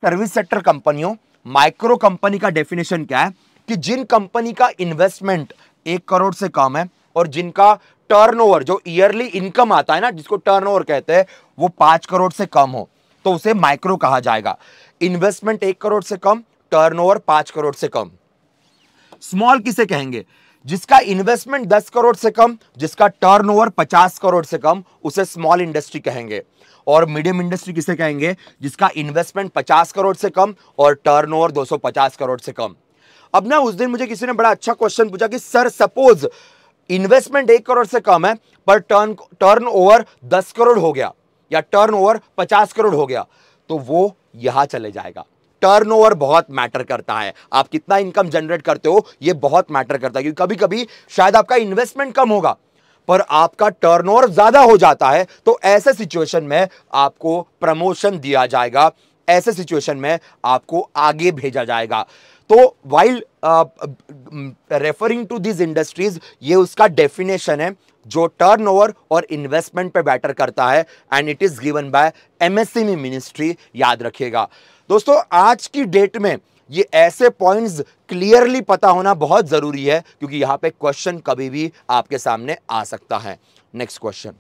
सर्विस सेक्टर कंपनियों माइक्रो कंपनी का डेफिनेशन क्या है कि जिन कंपनी का इन्वेस्टमेंट एक करोड़ से कम है और जिनका टर्नओवर जो ईयरली इनकम आता है ना जिसको टर्नओवर कहते हैं वो पांच करोड़ से कम हो तो उसे माइक्रो कहा जाएगा इन्वेस्टमेंट एक करोड़ से कम टर्नओवर ओवर करोड़ से कम स्मॉल किसे कहेंगे जिसका इन्वेस्टमेंट दस करोड़ से कम जिसका टर्नओवर पचास करोड़ से कम उसे स्मॉल इंडस्ट्री कहेंगे और मीडियम इंडस्ट्री किसे कहेंगे जिसका इन्वेस्टमेंट 50 करोड़ से कम और टर्नओवर 250 करोड़ से कम अब ना उस दिन मुझे किसी ने बड़ा अच्छा क्वेश्चन पूछा कि सर सपोज इन्वेस्टमेंट एक करोड़ से कम है पर टर्न टर्न ओवर दस करोड़ हो गया या टर्न ओवर पचास करोड़ हो गया तो वो यहां चले जाएगा टर्नओवर बहुत मैटर करता है आप कितना इनकम जनरेट करते हो ये बहुत मैटर करता है क्योंकि कभी कभी शायद आपका इन्वेस्टमेंट कम होगा पर आपका टर्नओवर ज़्यादा हो जाता है तो ऐसे सिचुएशन में आपको प्रमोशन दिया जाएगा ऐसे सिचुएशन में आपको आगे भेजा जाएगा तो while referring to this industries ये उसका डेफिनेशन है जो टर्नओवर और इन्वेस्टमेंट पे बैटर करता है and it is given by MSME ministry याद रखिएगा दोस्तों आज की डेट में ये ऐसे पॉइंट्स क्लियरली पता होना बहुत ज़रूरी है क्योंकि यहां पे क्वेश्चन कभी भी आपके सामने आ सकता है next question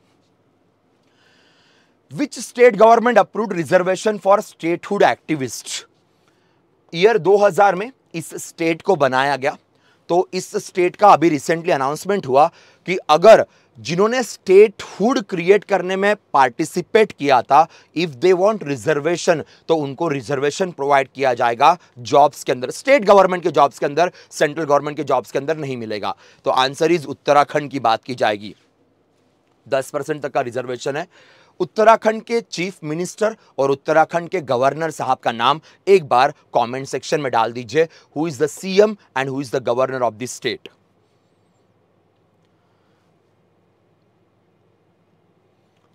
which state government approved reservation for statehood activist year 2000 में इस स्टेट को बनाया गया तो इस स्टेट का अभी रिसेंटली अनाउंसमेंट हुआ कि अगर जिन्होंने स्टेटहुड क्रिएट करने में पार्टिसिपेट किया था इफ़ दे वांट रिजर्वेशन तो उनको रिजर्वेशन प्रोवाइड किया जाएगा जॉब्स के अंदर स्टेट गवर्नमेंट के जॉब्स के अंदर सेंट्रल गवर्नमेंट के जॉब्स के अंदर नहीं मिलेगा तो आंसर इज उत्तराखंड की बात की जाएगी दस परसेंट तक का रिजर्वेशन है उत्तराखंड के चीफ मिनिस्टर और उत्तराखंड के गवर्नर साहब का नाम एक बार कॉमेंट सेक्शन में डाल दीजिए who is the C and who is the governor of the state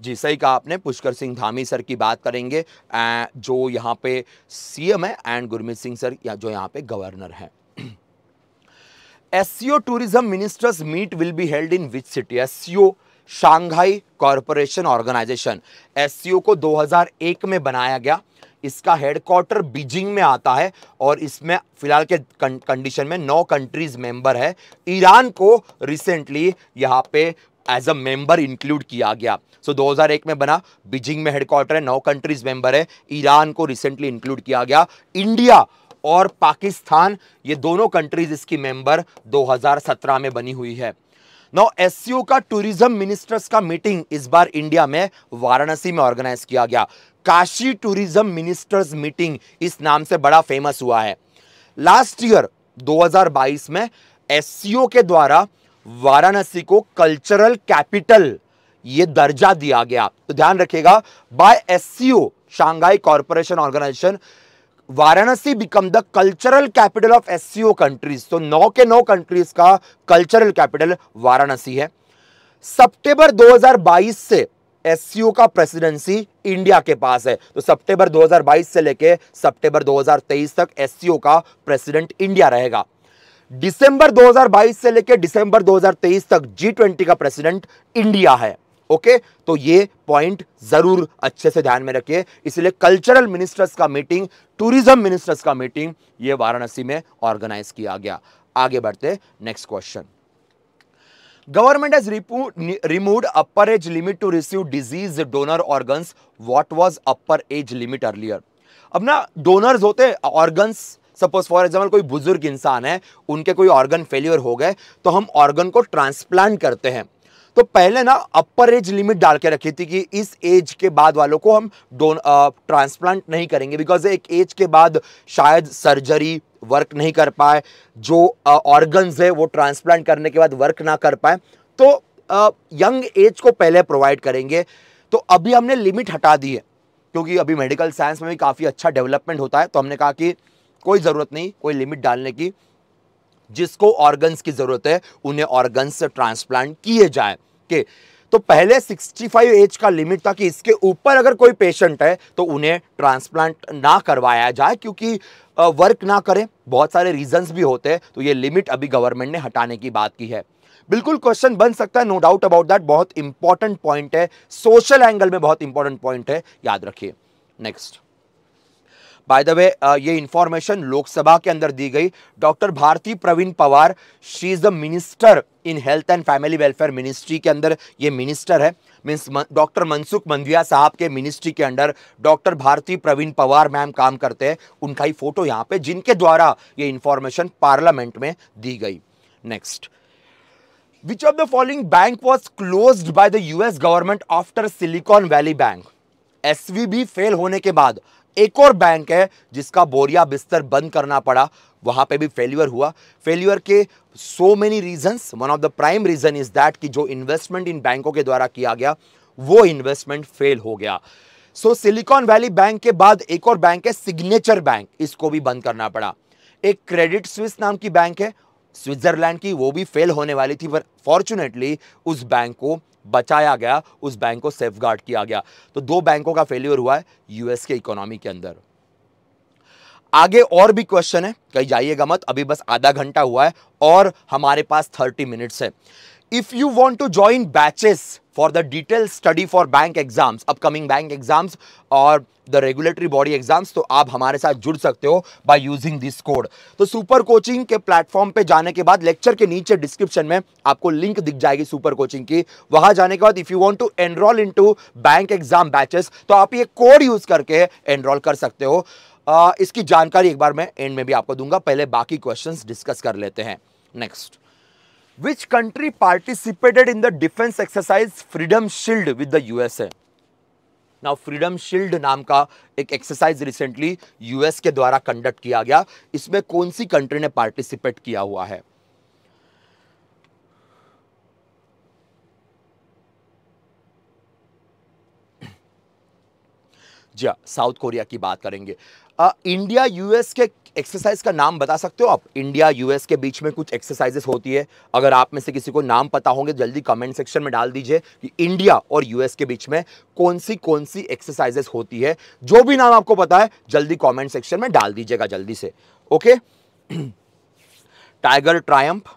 जी सही कहा आपने पुष्कर सिंह धामी सर की बात करेंगे जो यहाँ पे सीएम है एंड गुरमीत सिंह सर या जो यहाँ पे गवर्नर है SCO tourism ministers meet will be held in which city SCO Shanghai corporation organisation SCO को 2001 में बनाया गया इसका हेडक्वार्टर बीजिंग में आता है और इसमें फिलहाल के कंडीशन में नौ कंट्रीज मेंबर है ईरान को रिसेंटली यहाँ पे एज अ मेंबर इंक्लूड किया गया सो so, 2001 में बना बीजिंग में हेडक्वार्टर है नौ कंट्रीज मेंबर है ईरान को रिसेंटली इंक्लूड किया गया इंडिया और पाकिस्तान ये दोनों कंट्रीज इसकी मेंबर 2017 में बनी हुई है नौ एस का टूरिज्म मिनिस्टर्स का मीटिंग इस बार इंडिया में वाराणसी में ऑर्गेनाइज किया गया काशी टूरिज्म मिनिस्टर्स मीटिंग इस नाम से बड़ा फेमस हुआ है लास्ट ईयर 2022 में एस के द्वारा वाराणसी को कल्चरल कैपिटल ये दर्जा दिया गया तो ध्यान रखिएगा by SCO Shanghai corporation organisation Varanasi become the cultural capital of SCO countries तो नौ के नौ कंट्रीज का कल्चरल कैपिटल वाराणसी है सितंबर 2022 से एससीओ का प्रेसिडेंसी इंडिया के पास है तो सितंबर 2022 से लेके सितंबर 2023 तक एससीओ का प्रेसिडेंट इंडिया रहेगा दिसंबर 2022 से लेकर दिसंबर 2023 तक जी ट्वेंटी का प्रेसिडेंट इंडिया है ओके तो ये पॉइंट जरूर अच्छे से ध्यान में रखिए इसलिए कल्चरल मिनिस्टर्स का मीटिंग टूरिज्म मिनिस्टर्स का मीटिंग ये वाराणसी में ऑर्गेनाइज किया गया आगे बढ़ते next question government has remove upper age limit to receive disease donor organs what was upper age limit earlier अपना डोनर्स होते ऑर्गन्स सपोज फॉर एग्जाम्पल कोई बुजुर्ग इंसान है उनके कोई ऑर्गन फेल्यूर हो गए तो हम ऑर्गन को ट्रांसप्लांट करते हैं तो पहले ना अपर एज लिमिट डाल के रखी थी कि इस एज के बाद वालों को हम डोन ट्रांसप्लांट नहीं करेंगे बिकॉज एक एज के बाद शायद सर्जरी वर्क नहीं कर पाए जो ऑर्गन्स है वो ट्रांसप्लांट करने के बाद वर्क ना कर पाए तो यंग एज को पहले प्रोवाइड करेंगे तो अभी हमने लिमिट हटा दी है क्योंकि अभी मेडिकल साइंस में भी काफ़ी अच्छा डेवलपमेंट होता है तो हमने कहा कि कोई ज़रूरत नहीं कोई लिमिट डालने की जिसको ऑर्गन्स की ज़रूरत है उन्हें ऑर्गन्स से ट्रांसप्लांट किए जाए के तो पहले 65 एज का लिमिट था कि इसके ऊपर अगर कोई पेशेंट है तो उन्हें ट्रांसप्लांट ना करवाया जाए क्योंकि वर्क ना करें बहुत सारे रीजंस भी होते हैं तो ये लिमिट अभी गवर्नमेंट ने हटाने की बात की है बिल्कुल क्वेश्चन बन सकता है नो डाउट अबाउट दैट बहुत इंपॉर्टेंट पॉइंट है सोशल एंगल में बहुत इंपॉर्टेंट पॉइंट है याद रखिए नेक्स्ट बाय द वे ये इंफॉर्मेशन लोकसभा के अंदर दी गई doctor Bharati Pravin Pawar she is the minister in health and family welfare ministry के अंदर ये मिनिस्टर है मीन्स डॉक्टर मनसुख मंदविया साहब के मिनिस्ट्री के under doctor Bharati Pravin Pawar ma'am काम करते हैं उनका ही फोटो यहाँ पे जिनके द्वारा ये इंफॉर्मेशन पार्लियामेंट में दी गई next which of the following bank was closed by the US government after Silicon Valley Bank? SVB fail होने के बाद एक और बैंक है जिसका बोरिया बिस्तर बंद करना पड़ा वहाँ पे भी फेल्यूअर हुआ फेल्यूअर के so many reasons one of the prime reason is that कि जो इन्वेस्टमेंट इन बैंकों के द्वारा किया गया वो इन्वेस्टमेंट फेल हो गया सो सिलिकॉन वैली बैंक के बाद एक और बैंक है सिग्नेचर बैंक इसको भी बंद करना पड़ा एक क्रेडिट स्विस नाम की बैंक है स्विट्जरलैंड की वो भी फेल होने वाली थी पर फॉर्चुनेटली उस बैंक को बचाया गया उस बैंक को सेफ किया गया तो दो बैंकों का फेल्यूर हुआ है यूएस के इकोनॉमी के अंदर आगे और भी क्वेश्चन है कहीं जाइएगा मत अभी बस आधा घंटा हुआ है और हमारे पास थर्टी मिनट्स है if you want to join batches for the detail study for bank exams upcoming bank exams और द रेगुलेटरी बॉडी एग्जाम्स तो आप हमारे साथ जुड़ सकते हो बाई यूजिंग दिस कोड तो सुपर कोचिंग के प्लेटफॉर्म पे जाने के बाद लेक्चर के नीचे डिस्क्रिप्शन में आपको लिंक दिख जाएगी सुपर कोचिंग की वहां जाने के बाद if you want to enrol in to bank exam batches तो आप ये कोड यूज़ करके एनरोल कर सकते हो आ, इसकी जानकारी एक बार मैं एंड में भी आपको दूंगा पहले बाकी क्वेश्चन डिस्कस कर लेते हैं next Which country participated in the defense exercise Freedom Shield with the USA? Now freedom shield नाम का एक एक्सरसाइज रिसेंटली यूएस के द्वारा कंडक्ट किया गया इसमें कौन सी कंट्री ने पार्टिसिपेट किया हुआ है [CLEARS THROAT] जी साउथ हाँ, कोरिया की बात करेंगे इंडिया यूएस के एक्सरसाइज का नाम बता सकते हो आप इंडिया यूएस के बीच में कुछ एक्सरसाइजेस होती है अगर आप में से किसी को नाम पता होंगे तो जल्दी कमेंट सेक्शन में डाल दीजिए कि इंडिया और यूएस के बीच में कौन सी कौन सी एक्सरसाइजेस होती है जो भी नाम आपको पता है जल्दी कमेंट सेक्शन में डाल दीजिएगा जल्दी से ओके टाइगर ट्रायम्फ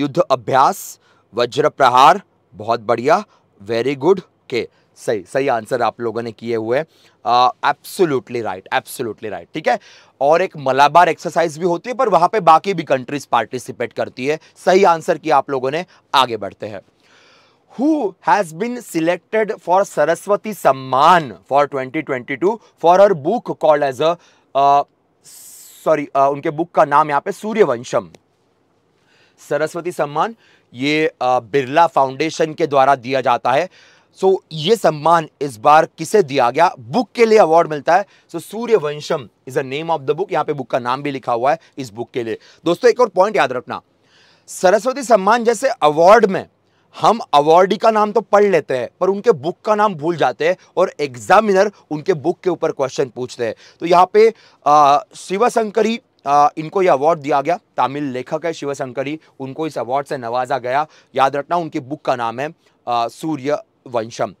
युद्ध अभ्यास वज्र प्रहार बहुत बढ़िया वेरी गुड के सही सही आंसर आप लोगों ने किए हुए एब्सोल्युटली राइट एब्सोल्युटली राइट ठीक है और एक मलाबार एक्सरसाइज भी होती है पर वहां पे बाकी भी कंट्रीज पार्टिसिपेट करती है सही आंसर किया आप लोगों ने आगे बढ़ते हैं who has been selected for Saraswati Samman for 2022 for her book called as a uh, sorry uh, उनके बुक का नाम यहाँ पे सूर्यवंशम सरस्वती सम्मान ये बिरला फाउंडेशन के द्वारा दिया जाता है सो ये सम्मान इस बार किसे दिया गया बुक के लिए अवार्ड मिलता है so Surya Suryavansham is a name of the book यहाँ पे बुक का नाम भी लिखा हुआ है इस बुक के लिए दोस्तों एक और पॉइंट याद रखना सरस्वती सम्मान जैसे अवार्ड में हम अवार्डी का नाम तो पढ़ लेते हैं पर उनके बुक का नाम भूल जाते हैं और एग्जामिनर उनके बुक के ऊपर क्वेश्चन पूछते हैं तो यहाँ पे शिवशंकरी इनको ये अवार्ड दिया गया तमिल लेखक है शिवशंकरी उनको इस अवार्ड से नवाजा गया याद रखना उनकी बुक का नाम है सूर्य वंशम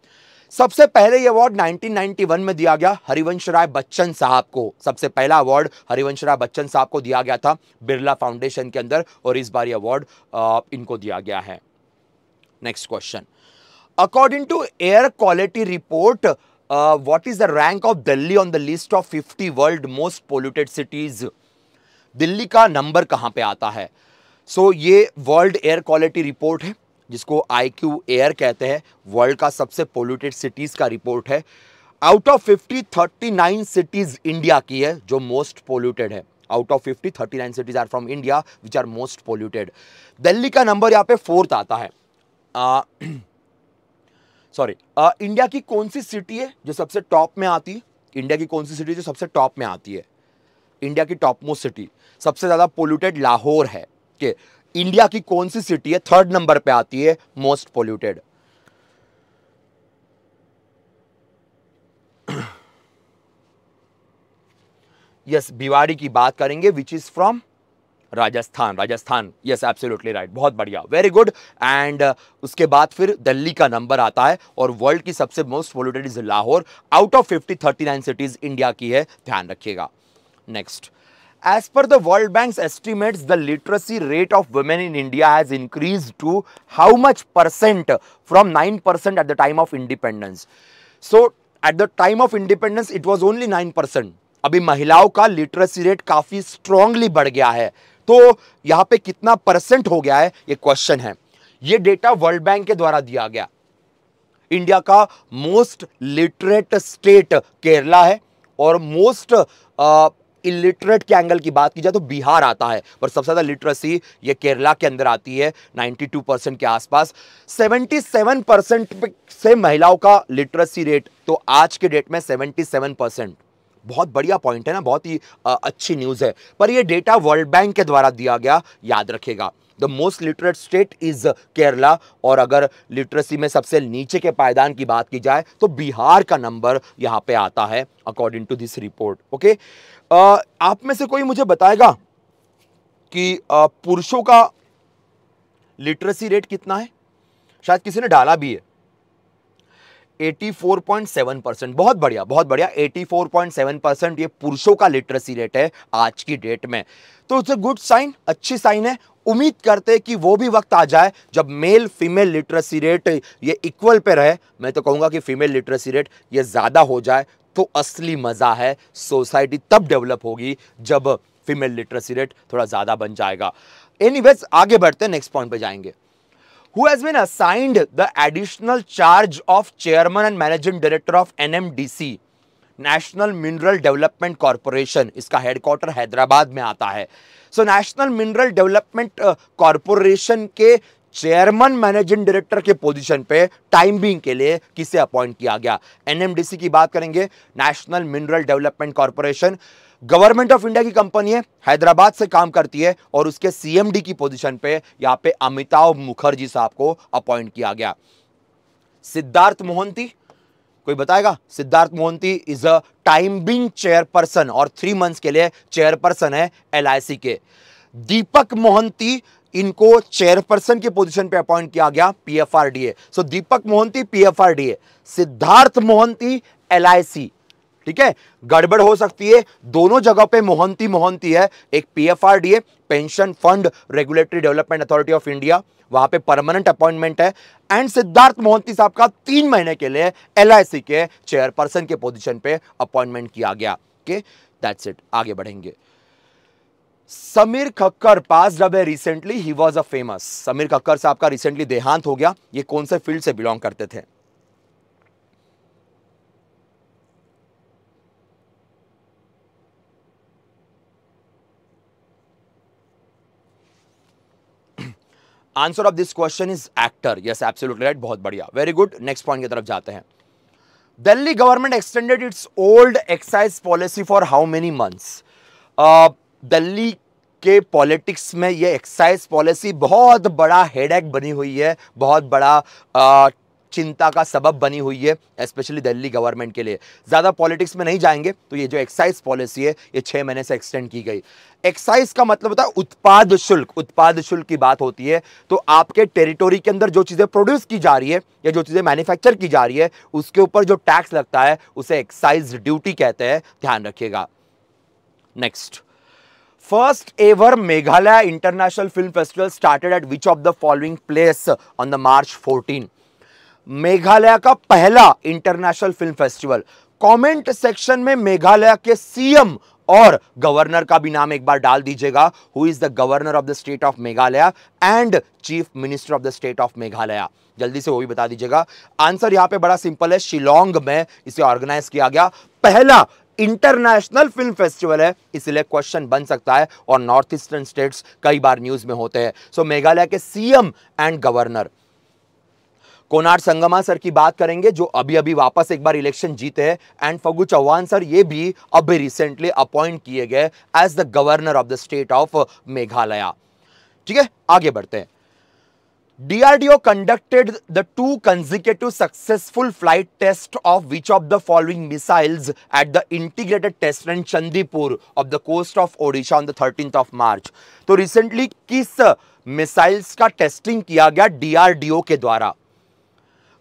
सबसे पहले ये अवार्ड 1991 में दिया गया हरिवंश राय बच्चन साहब को सबसे पहला अवार्ड हरिवंश राय बच्चन साहब को दिया गया था बिरला फाउंडेशन के अंदर और इस बार ये अवार्ड इनको दिया गया है next question according to air quality report what is the rank of Delhi on the list of fifty world most polluted cities Delhi का नंबर कहाँ पे आता है सो so, ये वर्ल्ड एयर क्वालिटी रिपोर्ट है जिसको आई क्यू एयर कहते हैं वर्ल्ड का सबसे पोल्यूटेड सिटीज़ का रिपोर्ट है आउट ऑफ 50 39 सिटीज़ इंडिया की है जो मोस्ट पोल्यूटेड है out of 50 39 cities are from India which are most polluted Delhi का नंबर यहाँ पे फोर्थ आता है सॉरी uh, इंडिया की कौन सी सिटी है जो सबसे टॉप में आती है इंडिया की कौन सी सिटी जो सबसे टॉप में आती है इंडिया की टॉप मोस्ट सिटी सबसे ज़्यादा पोल्यूटेड लाहौर है के okay. इंडिया की कौन सी सिटी है थर्ड नंबर पे आती है मोस्ट पोल्यूटेड यस भिवाड़ी की बात करेंगे which is from Rajasthan Rajasthan yes absolutely right बहुत बढ़िया वेरी गुड एंड उसके बाद फिर दिल्ली का नंबर आता है और वर्ल्ड की सबसे most polluted is Lahore out of fifty thirty nine cities India की है ध्यान रखिएगा next As per the World Bank's estimates, the literacy rate of women in India has increased to how much percent from 9% at the time of independence. So at the time of independence, it was only 9%. अभी महिलाओं का literacy rate काफ़ी strongly बढ़ गया है तो यहाँ पे कितना परसेंट हो गया है ये क्वेश्चन है ये डेटा वर्ल्ड बैंक के द्वारा दिया गया इंडिया का मोस्ट लिटरेट स्टेट केरला है और मोस्ट इलिटरेट के एंगल की बात की जाए तो बिहार आता है पर सबसे ज़्यादा लिटरेसी ये केरला के अंदर आती है 92 परसेंट के आसपास 77 परसेंट से महिलाओं का लिटरेसी रेट तो आज के डेट में 77 परसेंट बहुत बढ़िया पॉइंट है ना बहुत ही आ, अच्छी न्यूज़ है पर ये डेटा वर्ल्ड बैंक के द्वारा दिया गया याद रखेगा the most literate state is Kerala और अगर लिटरेसी में सबसे नीचे के पायदान की बात की जाए तो बिहार का नंबर यहां पे आता है according to this report okay आप में से कोई मुझे बताएगा कि पुरुषों का लिटरेसी रेट कितना है शायद किसी ने डाला भी है 84.7 परसेंट बहुत बढ़िया बहुत बढ़िया 84.7 परसेंट ये पुरुषों का लिटरेसी रेट है आज की डेट में तो इट्स अ गुड साइन अच्छी साइन है उम्मीद करते हैं कि वो भी वक्त आ जाए जब मेल फीमेल लिटरेसी रेट ये इक्वल पे रहे मैं तो कहूँगा कि फीमेल लिटरेसी रेट ये ज़्यादा हो जाए तो असली मज़ा है सोसाइटी तब डेवलप होगी जब फीमेल लिटरेसी रेट थोड़ा ज़्यादा बन जाएगा एनी आगे बढ़ते हैं नेक्स्ट पॉइंट पर जाएंगे who has been assigned the additional charge of chairman and managing director of NMDC national mineral development corporation इसका हेडक्वार्टर हैदराबाद में आता है so national mineral development corporation के चेयरमैन मैनेजिंग डायरेक्टर के पोजीशन पे टाइम बिंग के लिए किसे अपॉइंट किया गया एनएमडीसी की बात करेंगे national mineral development corporation government of India की कंपनी है हैदराबाद से काम करती है और उसके सीएमडी की पोजीशन पे यहां पे अमिताभ मुखर्जी साहब को अपॉइंट किया गया सिद्धार्थ मोहंती कोई बताएगा Siddharth Mohanty is a time being chairperson और थ्री मंथ्स के लिए चेयरपर्सन है एल के दीपक मोहंती इनको चेयरपर्सन की पोजीशन पे अपॉइंट किया गया PFRDA so Deepak Mohanty PFRDA Siddharth Mohanty LIC ठीक है गड़बड़ हो सकती है दोनों जगह पे मोहंती मोहंती है एक PFRDA pension fund regulatory development authority of India वहां पे परमानेंट अपॉइंटमेंट है एंड सिद्धार्थ मोहंती साहब का तीन महीने के लिए एलआईसी के चेयरपर्सन के पोजिशन पे अपॉइंटमेंट किया गया दैट्स okay? इट आगे बढ़ेंगे समीर खक्कर पास है रिसेंटली ही was a famous Sameer Khakkar साहब का रिसेंटली देहांत हो गया ये कौन से फील्ड से बिलोंग करते थे answer of this question is actor yes absolutely right बहुत बढ़िया वेरी गुड नेक्स्ट पॉइंट की तरफ जाते हैं Delhi government extended its old excise policy for how many months Delhi के पॉलिटिक्स में ये एक्साइज पॉलिसी बहुत बड़ा हेडेक बनी हुई है बहुत बड़ा आ, चिंता का सबब बनी हुई है स्पेशली दिल्ली गवर्नमेंट के लिए ज़्यादा पॉलिटिक्स में नहीं जाएंगे तो ये जो एक्साइज पॉलिसी है ये छः महीने से एक्सटेंड की गई एक्साइज का मतलब होता है उत्पाद शुल्क उत्पाद शुल्क की बात होती है तो आपके टेरिटोरी के अंदर जो चीज़ें प्रोड्यूस की जा रही है या जो चीज़ें मैन्युफैक्चर की जा रही है उसके ऊपर जो टैक्स लगता है उसे एक्साइज ड्यूटी कहते हैं ध्यान रखिएगा next first ever Meghalaya international film festival started at which of the following place on the March 14? Meghalaya का पहला international film festival comment section में मेघालय के सीएम और गवर्नर का भी नाम एक बार डाल दीजिएगा who is the governor of the state of Meghalaya and chief minister of the state of Meghalaya जल्दी से वो भी बता दीजिएगा आंसर यहां पे बड़ा सिंपल है शिलोंग में इसे ऑर्गेनाइज किया गया पहला इंटरनेशनल फिल्म फेस्टिवल है इसलिए क्वेश्चन बन सकता है और नॉर्थ ईस्टर्न स्टेट्स कई बार न्यूज़ में होते हैं सो so, मेघालय के CM and governor Conrad Sangma sir की बात करेंगे जो अभी अभी वापस एक बार इलेक्शन जीते हैं एंड फगू चौहान सर ये भी अभी रिसेंटली अपॉइंट किए गए as the governor of the state of Meghalaya ठीक है आगे बढ़ते हैं DRDO conducted the two consecutive successful flight tests of which of the following missiles at the integrated test range Chandipur of the coast of Odisha on the 13th of March. तो recently किस missiles का testing किया गया DRDO के द्वारा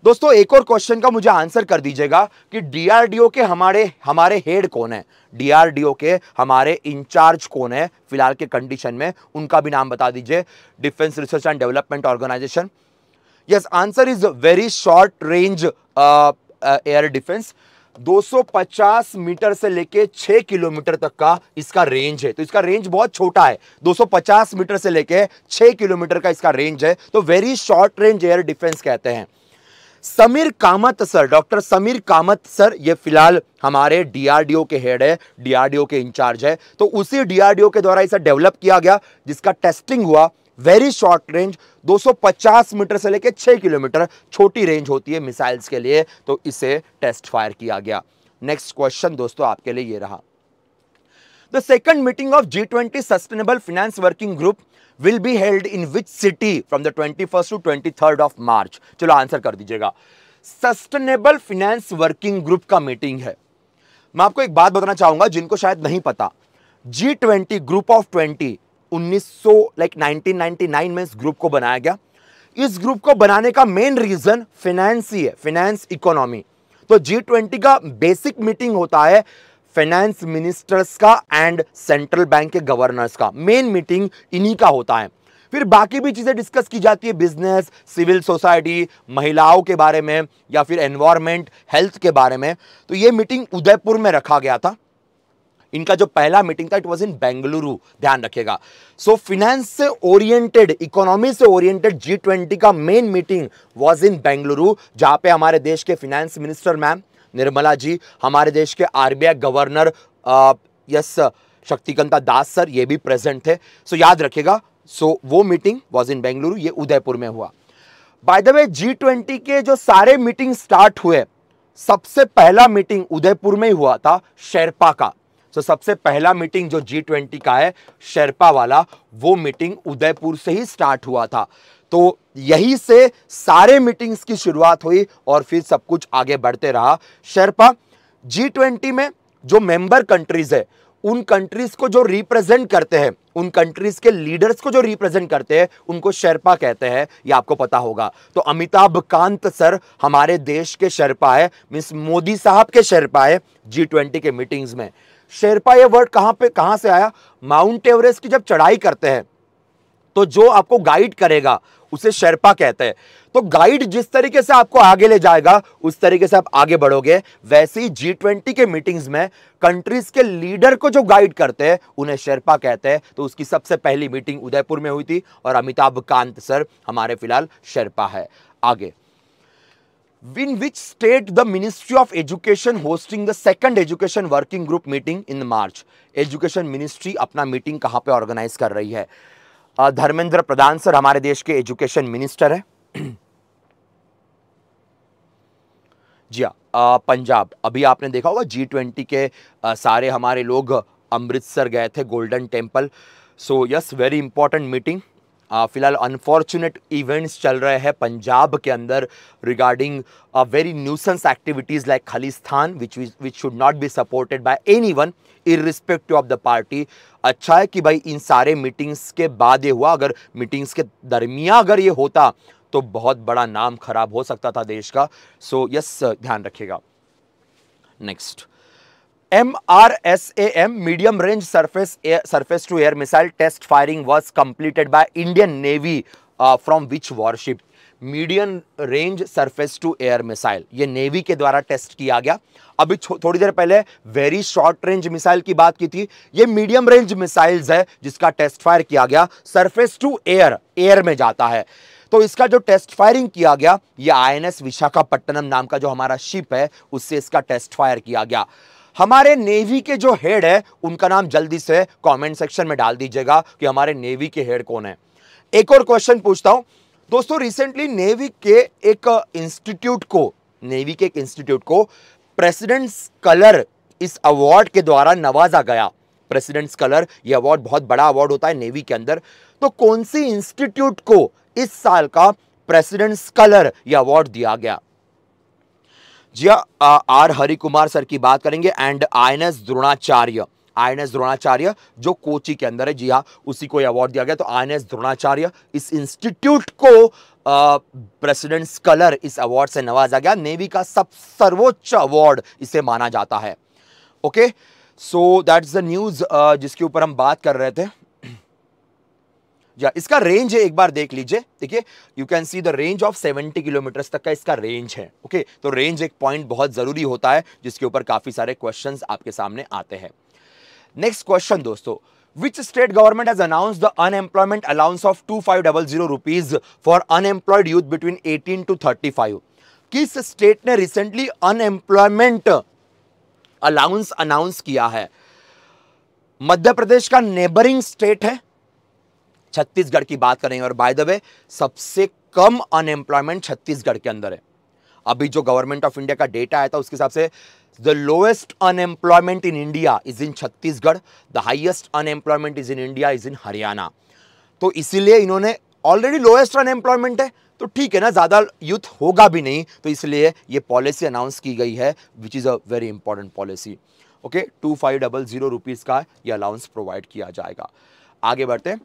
दोस्तों एक और क्वेश्चन का मुझे आंसर कर दीजिएगा कि डीआरडीओ के हमारे हमारे हेड कौन है डीआरडीओ के हमारे इंचार्ज कौन है फिलहाल के कंडीशन में उनका भी नाम बता दीजिए defence research and development organisation yes answer is very short range air defence 250 metre से लेके 6 किलोमीटर तक का इसका रेंज है तो इसका रेंज बहुत छोटा है 250 मीटर से लेके 6 किलोमीटर का इसका रेंज है तो very short range air defence कहते हैं Sameer Kamat sir doctor Sameer Kamat sir ये फिलहाल हमारे डीआरडीओ के हेड है डीआरडीओ के इंचार्ज है तो उसी डीआरडीओ के द्वारा इसे डेवलप किया गया जिसका टेस्टिंग हुआ वेरी शॉर्ट रेंज 250 मीटर से लेकर 6 किलोमीटर छोटी रेंज होती है मिसाइल्स के लिए तो इसे टेस्ट फायर किया गया नेक्स्ट क्वेश्चन दोस्तों आपके लिए ये रहा The second meeting of G20 Sustainable Finance Working Group will be held in which city from the 21st to 23rd of March? चलो आंसर कर दीजिएगा सस्टेनेबल फिनेंस वर्किंग ग्रुप का मीटिंग है मैं आपको एक बात बताना चाहूंगा जिनको शायद नहीं पता G twenty group of twenty 1900 like like 1999 में इस ग्रुप को बनाया गया इस ग्रुप को बनाने का मेन रीजन फिनेंस ही है फिनेंस इकोनॉमी तो जी ट्वेंटी का बेसिक मीटिंग होता है फाइनेंस मिनिस्टर्स का एंड सेंट्रल बैंक के गवर्नर्स का मेन मीटिंग इन्हीं का होता है फिर बाकी भी चीज़ें डिस्कस की जाती है बिजनेस सिविल सोसाइटी महिलाओं के बारे में या फिर एनवायरमेंट हेल्थ के बारे में तो ये मीटिंग उदयपुर में रखा गया था इनका जो पहला मीटिंग था इट वॉज इन बेंगलुरु ध्यान रखिएगा सो फिनेंस से ओरिएंटेड इकोनॉमी से ओरिएंटेड जी ट्वेंटी का main meeting was in Bengaluru जहां पे हमारे देश के finance minister ma'am Nirmala ji हमारे देश के RBI governor yes Shaktikanta Das sir ये भी प्रेजेंट थे सो so, याद रखेगा सो so, वो मीटिंग वॉज इन बेंगलुरु ये उदयपुर में हुआ by the way G twenty के जो सारे मीटिंग स्टार्ट हुए सबसे पहला मीटिंग उदयपुर में ही हुआ था शेरपा का सो so, सबसे पहला मीटिंग जो जी ट्वेंटी का है शेरपा वाला वो मीटिंग उदयपुर से ही स्टार्ट हुआ था तो यही से सारे मीटिंग्स की शुरुआत हुई और फिर सब कुछ आगे बढ़ते रहा शेरपा जी ट्वेंटी में जो मेंबर कंट्रीज है उन कंट्रीज को जो रिप्रेजेंट करते हैं उन कंट्रीज के लीडर्स को जो रिप्रेजेंट करते हैं उनको शेरपा कहते हैं ये आपको पता होगा तो अमिताभ कांत सर हमारे देश के शेरपा है मिस मोदी साहब के शेरपा है जी ट्वेंटी के मीटिंग्स में शेरपा ये वर्ड कहाँ पे कहाँ से आया माउंट एवरेस्ट की जब चढ़ाई करते हैं तो जो आपको गाइड करेगा उसे शेरपा कहते हैं तो गाइड जिस तरीके से आपको आगे ले जाएगा उस तरीके से आप आगे बढ़ोगे वैसे ही जी ट्वेंटी के मीटिंग्स में कंट्रीज के लीडर को जो गाइड करते हैं उन्हें शेरपा कहते हैं तो उसकी सबसे पहली मीटिंग उदयपुर में हुई थी और अमिताभ कांत सर हमारे फिलहाल शेरपा है आगे in which state the ministry of education hosting the second education working group meeting in March education ministry अपना मीटिंग कहां पे ऑर्गेनाइज कर रही है धर्मेंद्र प्रधान सर हमारे देश के एजुकेशन मिनिस्टर है [CLEARS THROAT] जी हाँ पंजाब अभी आपने देखा होगा जी ट्वेंटी के आ, सारे हमारे लोग अमृतसर गए थे golden temple so yes very important meeting फिलहाल अनफॉर्चुनेट इवेंट्स चल रहे हैं पंजाब के अंदर regarding a very nuisance activities like Khalistan which which should not be supported by anyone irrespective of the party अच्छा है कि भाई इन सारे मीटिंग्स के बाद ये हुआ अगर मीटिंग्स के दरमिया अगर ये होता तो बहुत बड़ा नाम खराब हो सकता था देश का सो so, यस yes, ध्यान रखिएगा next M R S A M medium range surface surface to air missile test firing was completed by Indian navy from which warship medium range surface to air missile ये navy के द्वारा test किया गया अभी थोड़ी देर पहले very short range missile की बात की थी ये मीडियम रेंज मिसाइल्स है जिसका टेस्ट फायर किया गया सरफेस टू एयर एयर में जाता है तो इसका जो टेस्ट फायरिंग किया गया ये आई एन एस विशाखापट्टनम नाम का जो हमारा शिप है उससे इसका टेस्ट फायर किया गया हमारे नेवी के जो हेड है उनका नाम जल्दी से कमेंट सेक्शन में डाल दीजिएगा कि हमारे नेवी के हेड कौन है एक और क्वेश्चन पूछता हूं दोस्तों रिसेंटली नेवी के एक इंस्टीट्यूट को नेवी के एक इंस्टीट्यूट को प्रेसिडेंट्स कलर इस अवार्ड के द्वारा नवाजा गया प्रेसिडेंट्स कलर ये अवार्ड बहुत बड़ा अवार्ड होता है नेवी के अंदर तो कौन सी इंस्टीट्यूट को इस साल का प्रेसिडेंट्स कलर यह अवार्ड दिया गया जी हाँ आर हरि कुमार सर की बात करेंगे and I N S Dronacharya I N S Dronacharya जो कोची के अंदर है जी हाँ उसी को अवार्ड दिया गया तो आई एन एस द्रोणाचार्य इस इंस्टीट्यूट को प्रेसिडेंट स्कलर इस अवार्ड से नवाजा गया नेवी का सब सर्वोच्च अवार्ड इसे माना जाता है okay so that is the news जिसके ऊपर हम बात कर रहे थे या इसका रेंज है एक बार देख लीजिए देखिए you can see the range of 70 kilometre तक का इसका रेंज है ओके तो रेंज एक पॉइंट बहुत ज़रूरी होता है जिसके ऊपर काफ़ी सारे क्वेश्चन आपके सामने आते हैं नेक्स्ट क्वेश्चन दोस्तों which state government announce the unemployment allowance of two five double zero rupees for unemployed youth between eighteen to thirty five किस स्टेट ने रिसेंटली अनएम्प्लॉयमेंट अलाउंस अनाउंस किया है मध्य प्रदेश का नेबरिंग स्टेट है छत्तीसगढ़ की बात करेंगे और बाय द वे सबसे कम अनएम्प्लॉयमेंट छत्तीसगढ़ के अंदर है अभी जो गवर्नमेंट ऑफ इंडिया का डेटा आया था उसके हिसाब से the lowest unemployment in India is in Chhattisgarh the highest unemployment is in India is in Haryana तो इसीलिए इन्होंने ऑलरेडी लोएस्ट अनएम्प्लॉयमेंट है तो ठीक है ना ज़्यादा यूथ होगा भी नहीं तो इसलिए ये पॉलिसी अनाउंस की गई है which is a very important policy okay two five double zero rupees का ये अलाउंस प्रोवाइड किया जाएगा आगे बढ़ते हैं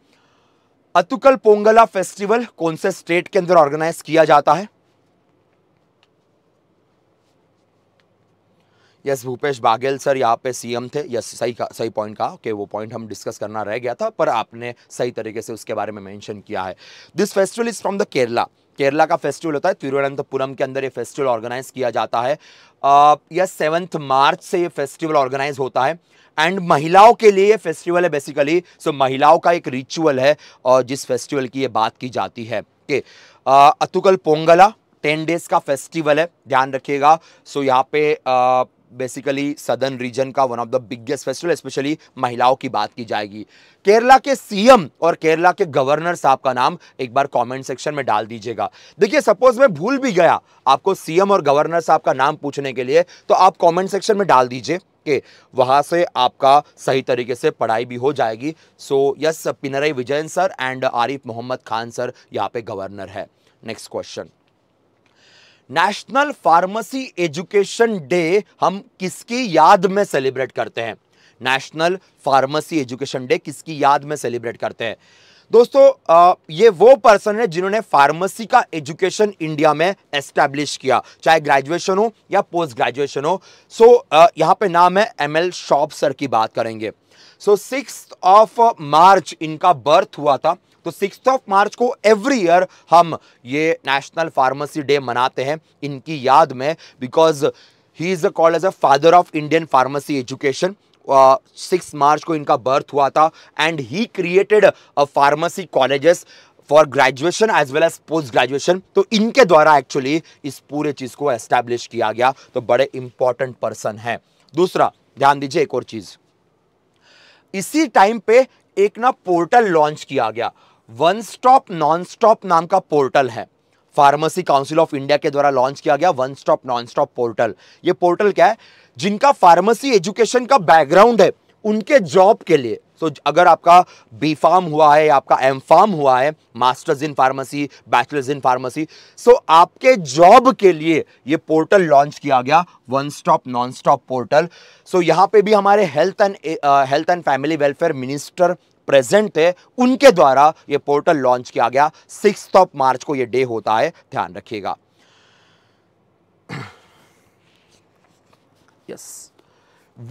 अतुकल पोंगला फेस्टिवल कौन से स्टेट के अंदर ऑर्गेनाइज किया जाता है यस भूपेश बाघेल सर यहाँ पे सीएम थे यस सही का सही पॉइंट कहा कि वो पॉइंट हम डिस्कस करना रह गया था पर आपने सही तरीके से उसके बारे में मेंशन किया है this festival is from the Kerala Kerala का फेस्टिवल होता है तिरुवनंतपुरम के अंदर ये फेस्टिवल ऑर्गेनाइज किया जाता है यस सेवन्थ मार्च से ये फेस्टिवल ऑर्गेनाइज होता है एंड महिलाओं के लिए ये फेस्टिवल है बेसिकली सो so, महिलाओं का एक रिचुअल है और जिस फेस्टिवल की ये बात की जाती है के uh, Attukal Pongala ten days का फेस्टिवल है ध्यान रखिएगा सो so, यहाँ पे uh, बेसिकली सदर्न रीजन का one of the biggest festival specially महिलाओं की बात की जाएगी केरला के सीएम और केरला के गवर्नर साहब का नाम एक बार कमेंट सेक्शन में डाल दीजिएगा देखिए सपोज मैं भूल भी गया आपको सीएम और गवर्नर साहब का नाम पूछने के लिए तो आप कमेंट सेक्शन में डाल दीजिए के वहाँ से आपका सही तरीके से पढ़ाई भी हो जाएगी so yes Pinarayi Vijayan sir and Arif Mohammad Khan sir यहाँ पे गवर्नर है next question national pharmacy education day हम किसकी याद में सेलिब्रेट करते हैं नेशनल फार्मेसी एजुकेशन डे किसकी याद में सेलिब्रेट करते हैं दोस्तों ये वो पर्सन है जिन्होंने फार्मेसी का एजुकेशन इंडिया में एस्टेब्लिश किया चाहे ग्रेजुएशन हो या पोस्ट ग्रेजुएशन हो सो so, यहाँ पे नाम है एम एल शॉप सर की बात करेंगे सो सिक्स ऑफ मार्च इनका बर्थ हुआ था तो सिक्स ऑफ मार्च को एवरी ईयर हम ये नेशनल फार्मेसी डे मनाते हैं इनकी याद में because he is called as a father of Indian pharmacy education six March को इनका बर्थ हुआ था and he created a pharmacy colleges for graduation as well as post graduation तो इनके द्वारा एक्चुअली इस पूरे चीज़ को एस्टैब्लिश किया गया तो बड़े इंपॉर्टेंट पर्सन हैं दूसरा ध्यान दीजिए एक और चीज़ इसी टाइम पे एक ना पोर्टल लॉन्च किया गया वन स्टॉप नॉन स्टॉप नाम का पोर्टल है फार्मेसी काउंसिल ऑफ इंडिया के द्वारा लॉन्च किया गया one stop non stop portal ये पोर्टल क्या है जिनका फार्मेसी एजुकेशन का बैकग्राउंड है उनके जॉब के लिए तो अगर आपका बी फार्म हुआ है आपका एम फार्म हुआ है masters in pharmacy bachelors in pharmacy so आपके जॉब के लिए ये पोर्टल लॉन्च किया गया one stop non stop portal so यहाँ पे भी हमारे health and health and family welfare minister present है उनके द्वारा ये पोर्टल लॉन्च किया गया सिक्स ऑफ मार्च को ये डे होता है ध्यान रखिएगा yes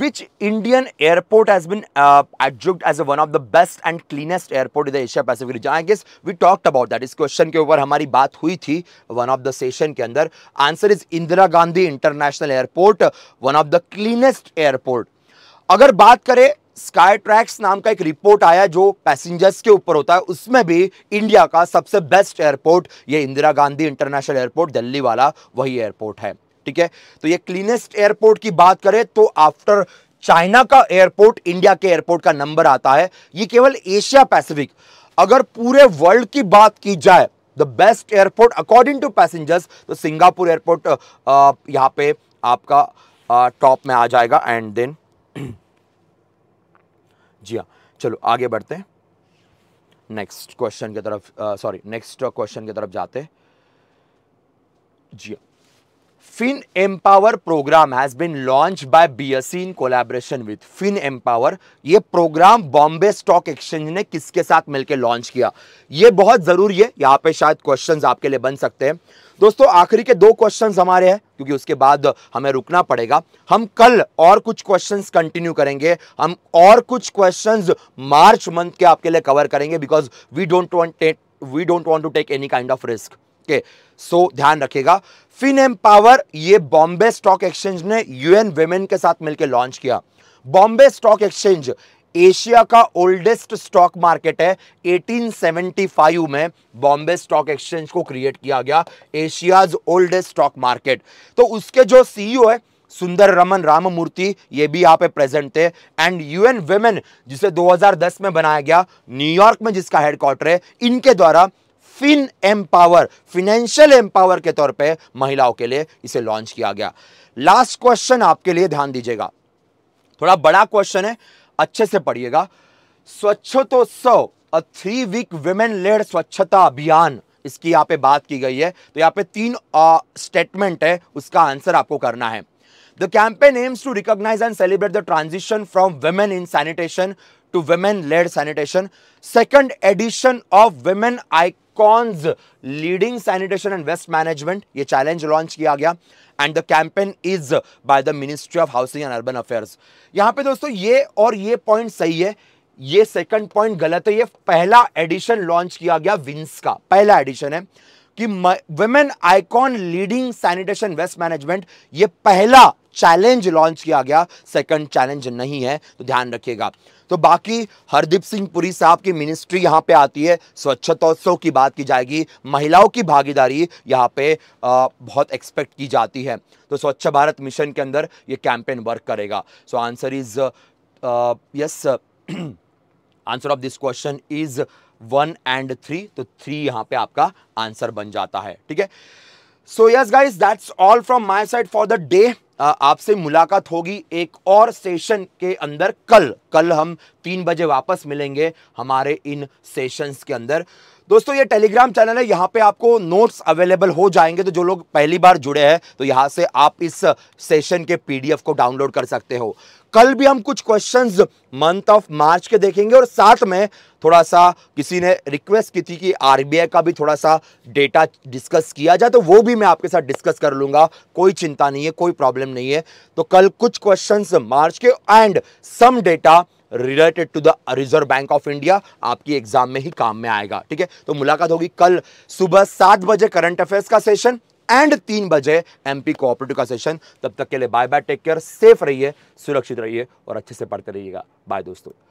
which Indian airport has been adjudged as one of the best and cleanest airport in the Asia Pacific region I guess we talked about that इस क्वेश्चन के ऊपर हमारी बात हुई थी वन ऑफ द सेशन के अंदर answer is Indira Gandhi international airport one of the cleanest airport अगर बात करें स्काई ट्रैक्स नाम का एक रिपोर्ट आया जो पैसेंजर्स के ऊपर होता है उसमें भी इंडिया का सबसे बेस्ट एयरपोर्ट ये इंदिरा गांधी इंटरनेशनल एयरपोर्ट दिल्ली वाला वही एयरपोर्ट है ठीक है तो ये क्लीनेस्ट एयरपोर्ट की बात करें तो आफ्टर चाइना का एयरपोर्ट इंडिया के एयरपोर्ट का नंबर आता है ये केवल एशिया पैसिफिक अगर पूरे वर्ल्ड की बात की जाए the best airport according to passengers तो सिंगापुर एयरपोर्ट यहाँ पे आपका टॉप में आ जाएगा एंड देन जी हाँ चलो आगे बढ़ते हैं नेक्स्ट क्वेश्चन की तरफ सॉरी नेक्स्ट क्वेश्चन की तरफ जाते हैं जी हाँ Fin empower program has been launched by BSE इन collaboration with फिन एम्पावर ये प्रोग्राम बॉम्बे स्टॉक एक्सचेंज ने किसके साथ मिलकर लॉन्च किया ये बहुत ज़रूरी है यहाँ पे शायद क्वेश्चंस आपके लिए बन सकते हैं दोस्तों आखिरी के दो क्वेश्चंस हमारे हैं क्योंकि उसके बाद हमें रुकना पड़ेगा हम कल और कुछ क्वेश्चंस कंटिन्यू करेंगे हम और कुछ क्वेश्चंस मार्च मंथ के आपके लिए कवर करेंगे because we don't want we don't want to take any kind of risk okay so ध्यान रखेगा फिन एम पावर ये बॉम्बे स्टॉक एक्सचेंज ने यूएन वेमेन के साथ मिलकर लॉन्च किया बॉम्बे स्टॉक एक्सचेंज एशिया का ओल्डेस्ट स्टॉक मार्केट है 1875 में बॉम्बे स्टॉक एक्सचेंज को क्रिएट किया गया एशियाज ओल्डेस्ट स्टॉक मार्केट तो उसके जो सीईओ e है सुंदर रमन राममूर्ति ये भी यहाँ पे प्रेजेंट थे एंड यूएन वेमेन जिसे 2010 में बनाया गया न्यूयॉर्क में जिसका हेडक्वार्टर है इनके द्वारा फिन एम्पावर फिनेंशियल एम्पावर के तौर पे महिलाओं के लिए इसे लॉन्च किया गया लास्ट क्वेश्चन आपके लिए ध्यान दीजिएगा थोड़ा बड़ा क्वेश्चन है अच्छे से पढ़िएगा Swachhtotsav a three week women led Swachhata Abhiyan इसकी यहाँ पे बात की गई है तो यहाँ पे तीन स्टेटमेंट है उसका आंसर आपको करना है the campaign aims to recognise and celebrate the transition from women in sanitation to women led sanitation second edition of women icons leading sanitation and waste management ये चैलेंज लॉन्च किया गया and the campaign is by the ministry of housing and urban affairs यहां पे दोस्तों ये और ये point सही है ये सेकंड पॉइंट गलत है ये पहला एडिशन लॉन्च किया गया विंस का पहला एडिशन है कि women icon leading sanitation waste management ये पहला चैलेंज लॉन्च किया गया सेकंड चैलेंज नहीं है तो ध्यान रखिएगा तो बाकी हरदीप सिंह पुरी साहब की मिनिस्ट्री यहाँ पे आती है स्वच्छतोत्सव की बात की जाएगी महिलाओं की भागीदारी यहाँ पे आ, बहुत एक्सपेक्ट की जाती है तो स्वच्छ भारत मिशन के अंदर ये कैंपेन वर्क करेगा so answer is yes answer of this question is one and three तो थ्री यहाँ पे आपका आंसर बन जाता है ठीक है so yes guys that's all from my side for the day आपसे मुलाकात होगी एक और सेशन के अंदर कल कल हम तीन बजे वापस मिलेंगे हमारे इन सेशंस के अंदर दोस्तों ये टेलीग्राम चैनल है यहाँ पे आपको नोट्स अवेलेबल हो जाएंगे तो जो लोग पहली बार जुड़े हैं तो यहाँ से आप इस सेशन के पीडीएफ को डाउनलोड कर सकते हो कल भी हम कुछ क्वेश्चंस मंथ ऑफ मार्च के देखेंगे और साथ में थोड़ा सा किसी ने रिक्वेस्ट की थी कि आरबीआई का भी थोड़ा सा डेटा डिस्कस किया जाए तो वो भी मैं आपके साथ डिस्कस कर लूँगा कोई चिंता नहीं है कोई प्रॉब्लम नहीं है तो कल कुछ क्वेश्चन मार्च के end some data related to the Reserve Bank of India आपकी एग्जाम में ही काम में आएगा ठीक है तो मुलाकात होगी कल सुबह सात बजे करंट अफेयर्स का सेशन एंड तीन बजे एमपी कोऑपरेटिव का सेशन तब तक के लिए bye bye take care safe रहिए सुरक्षित रहिए और अच्छे से पढ़ते रहिएगा बाय दोस्तों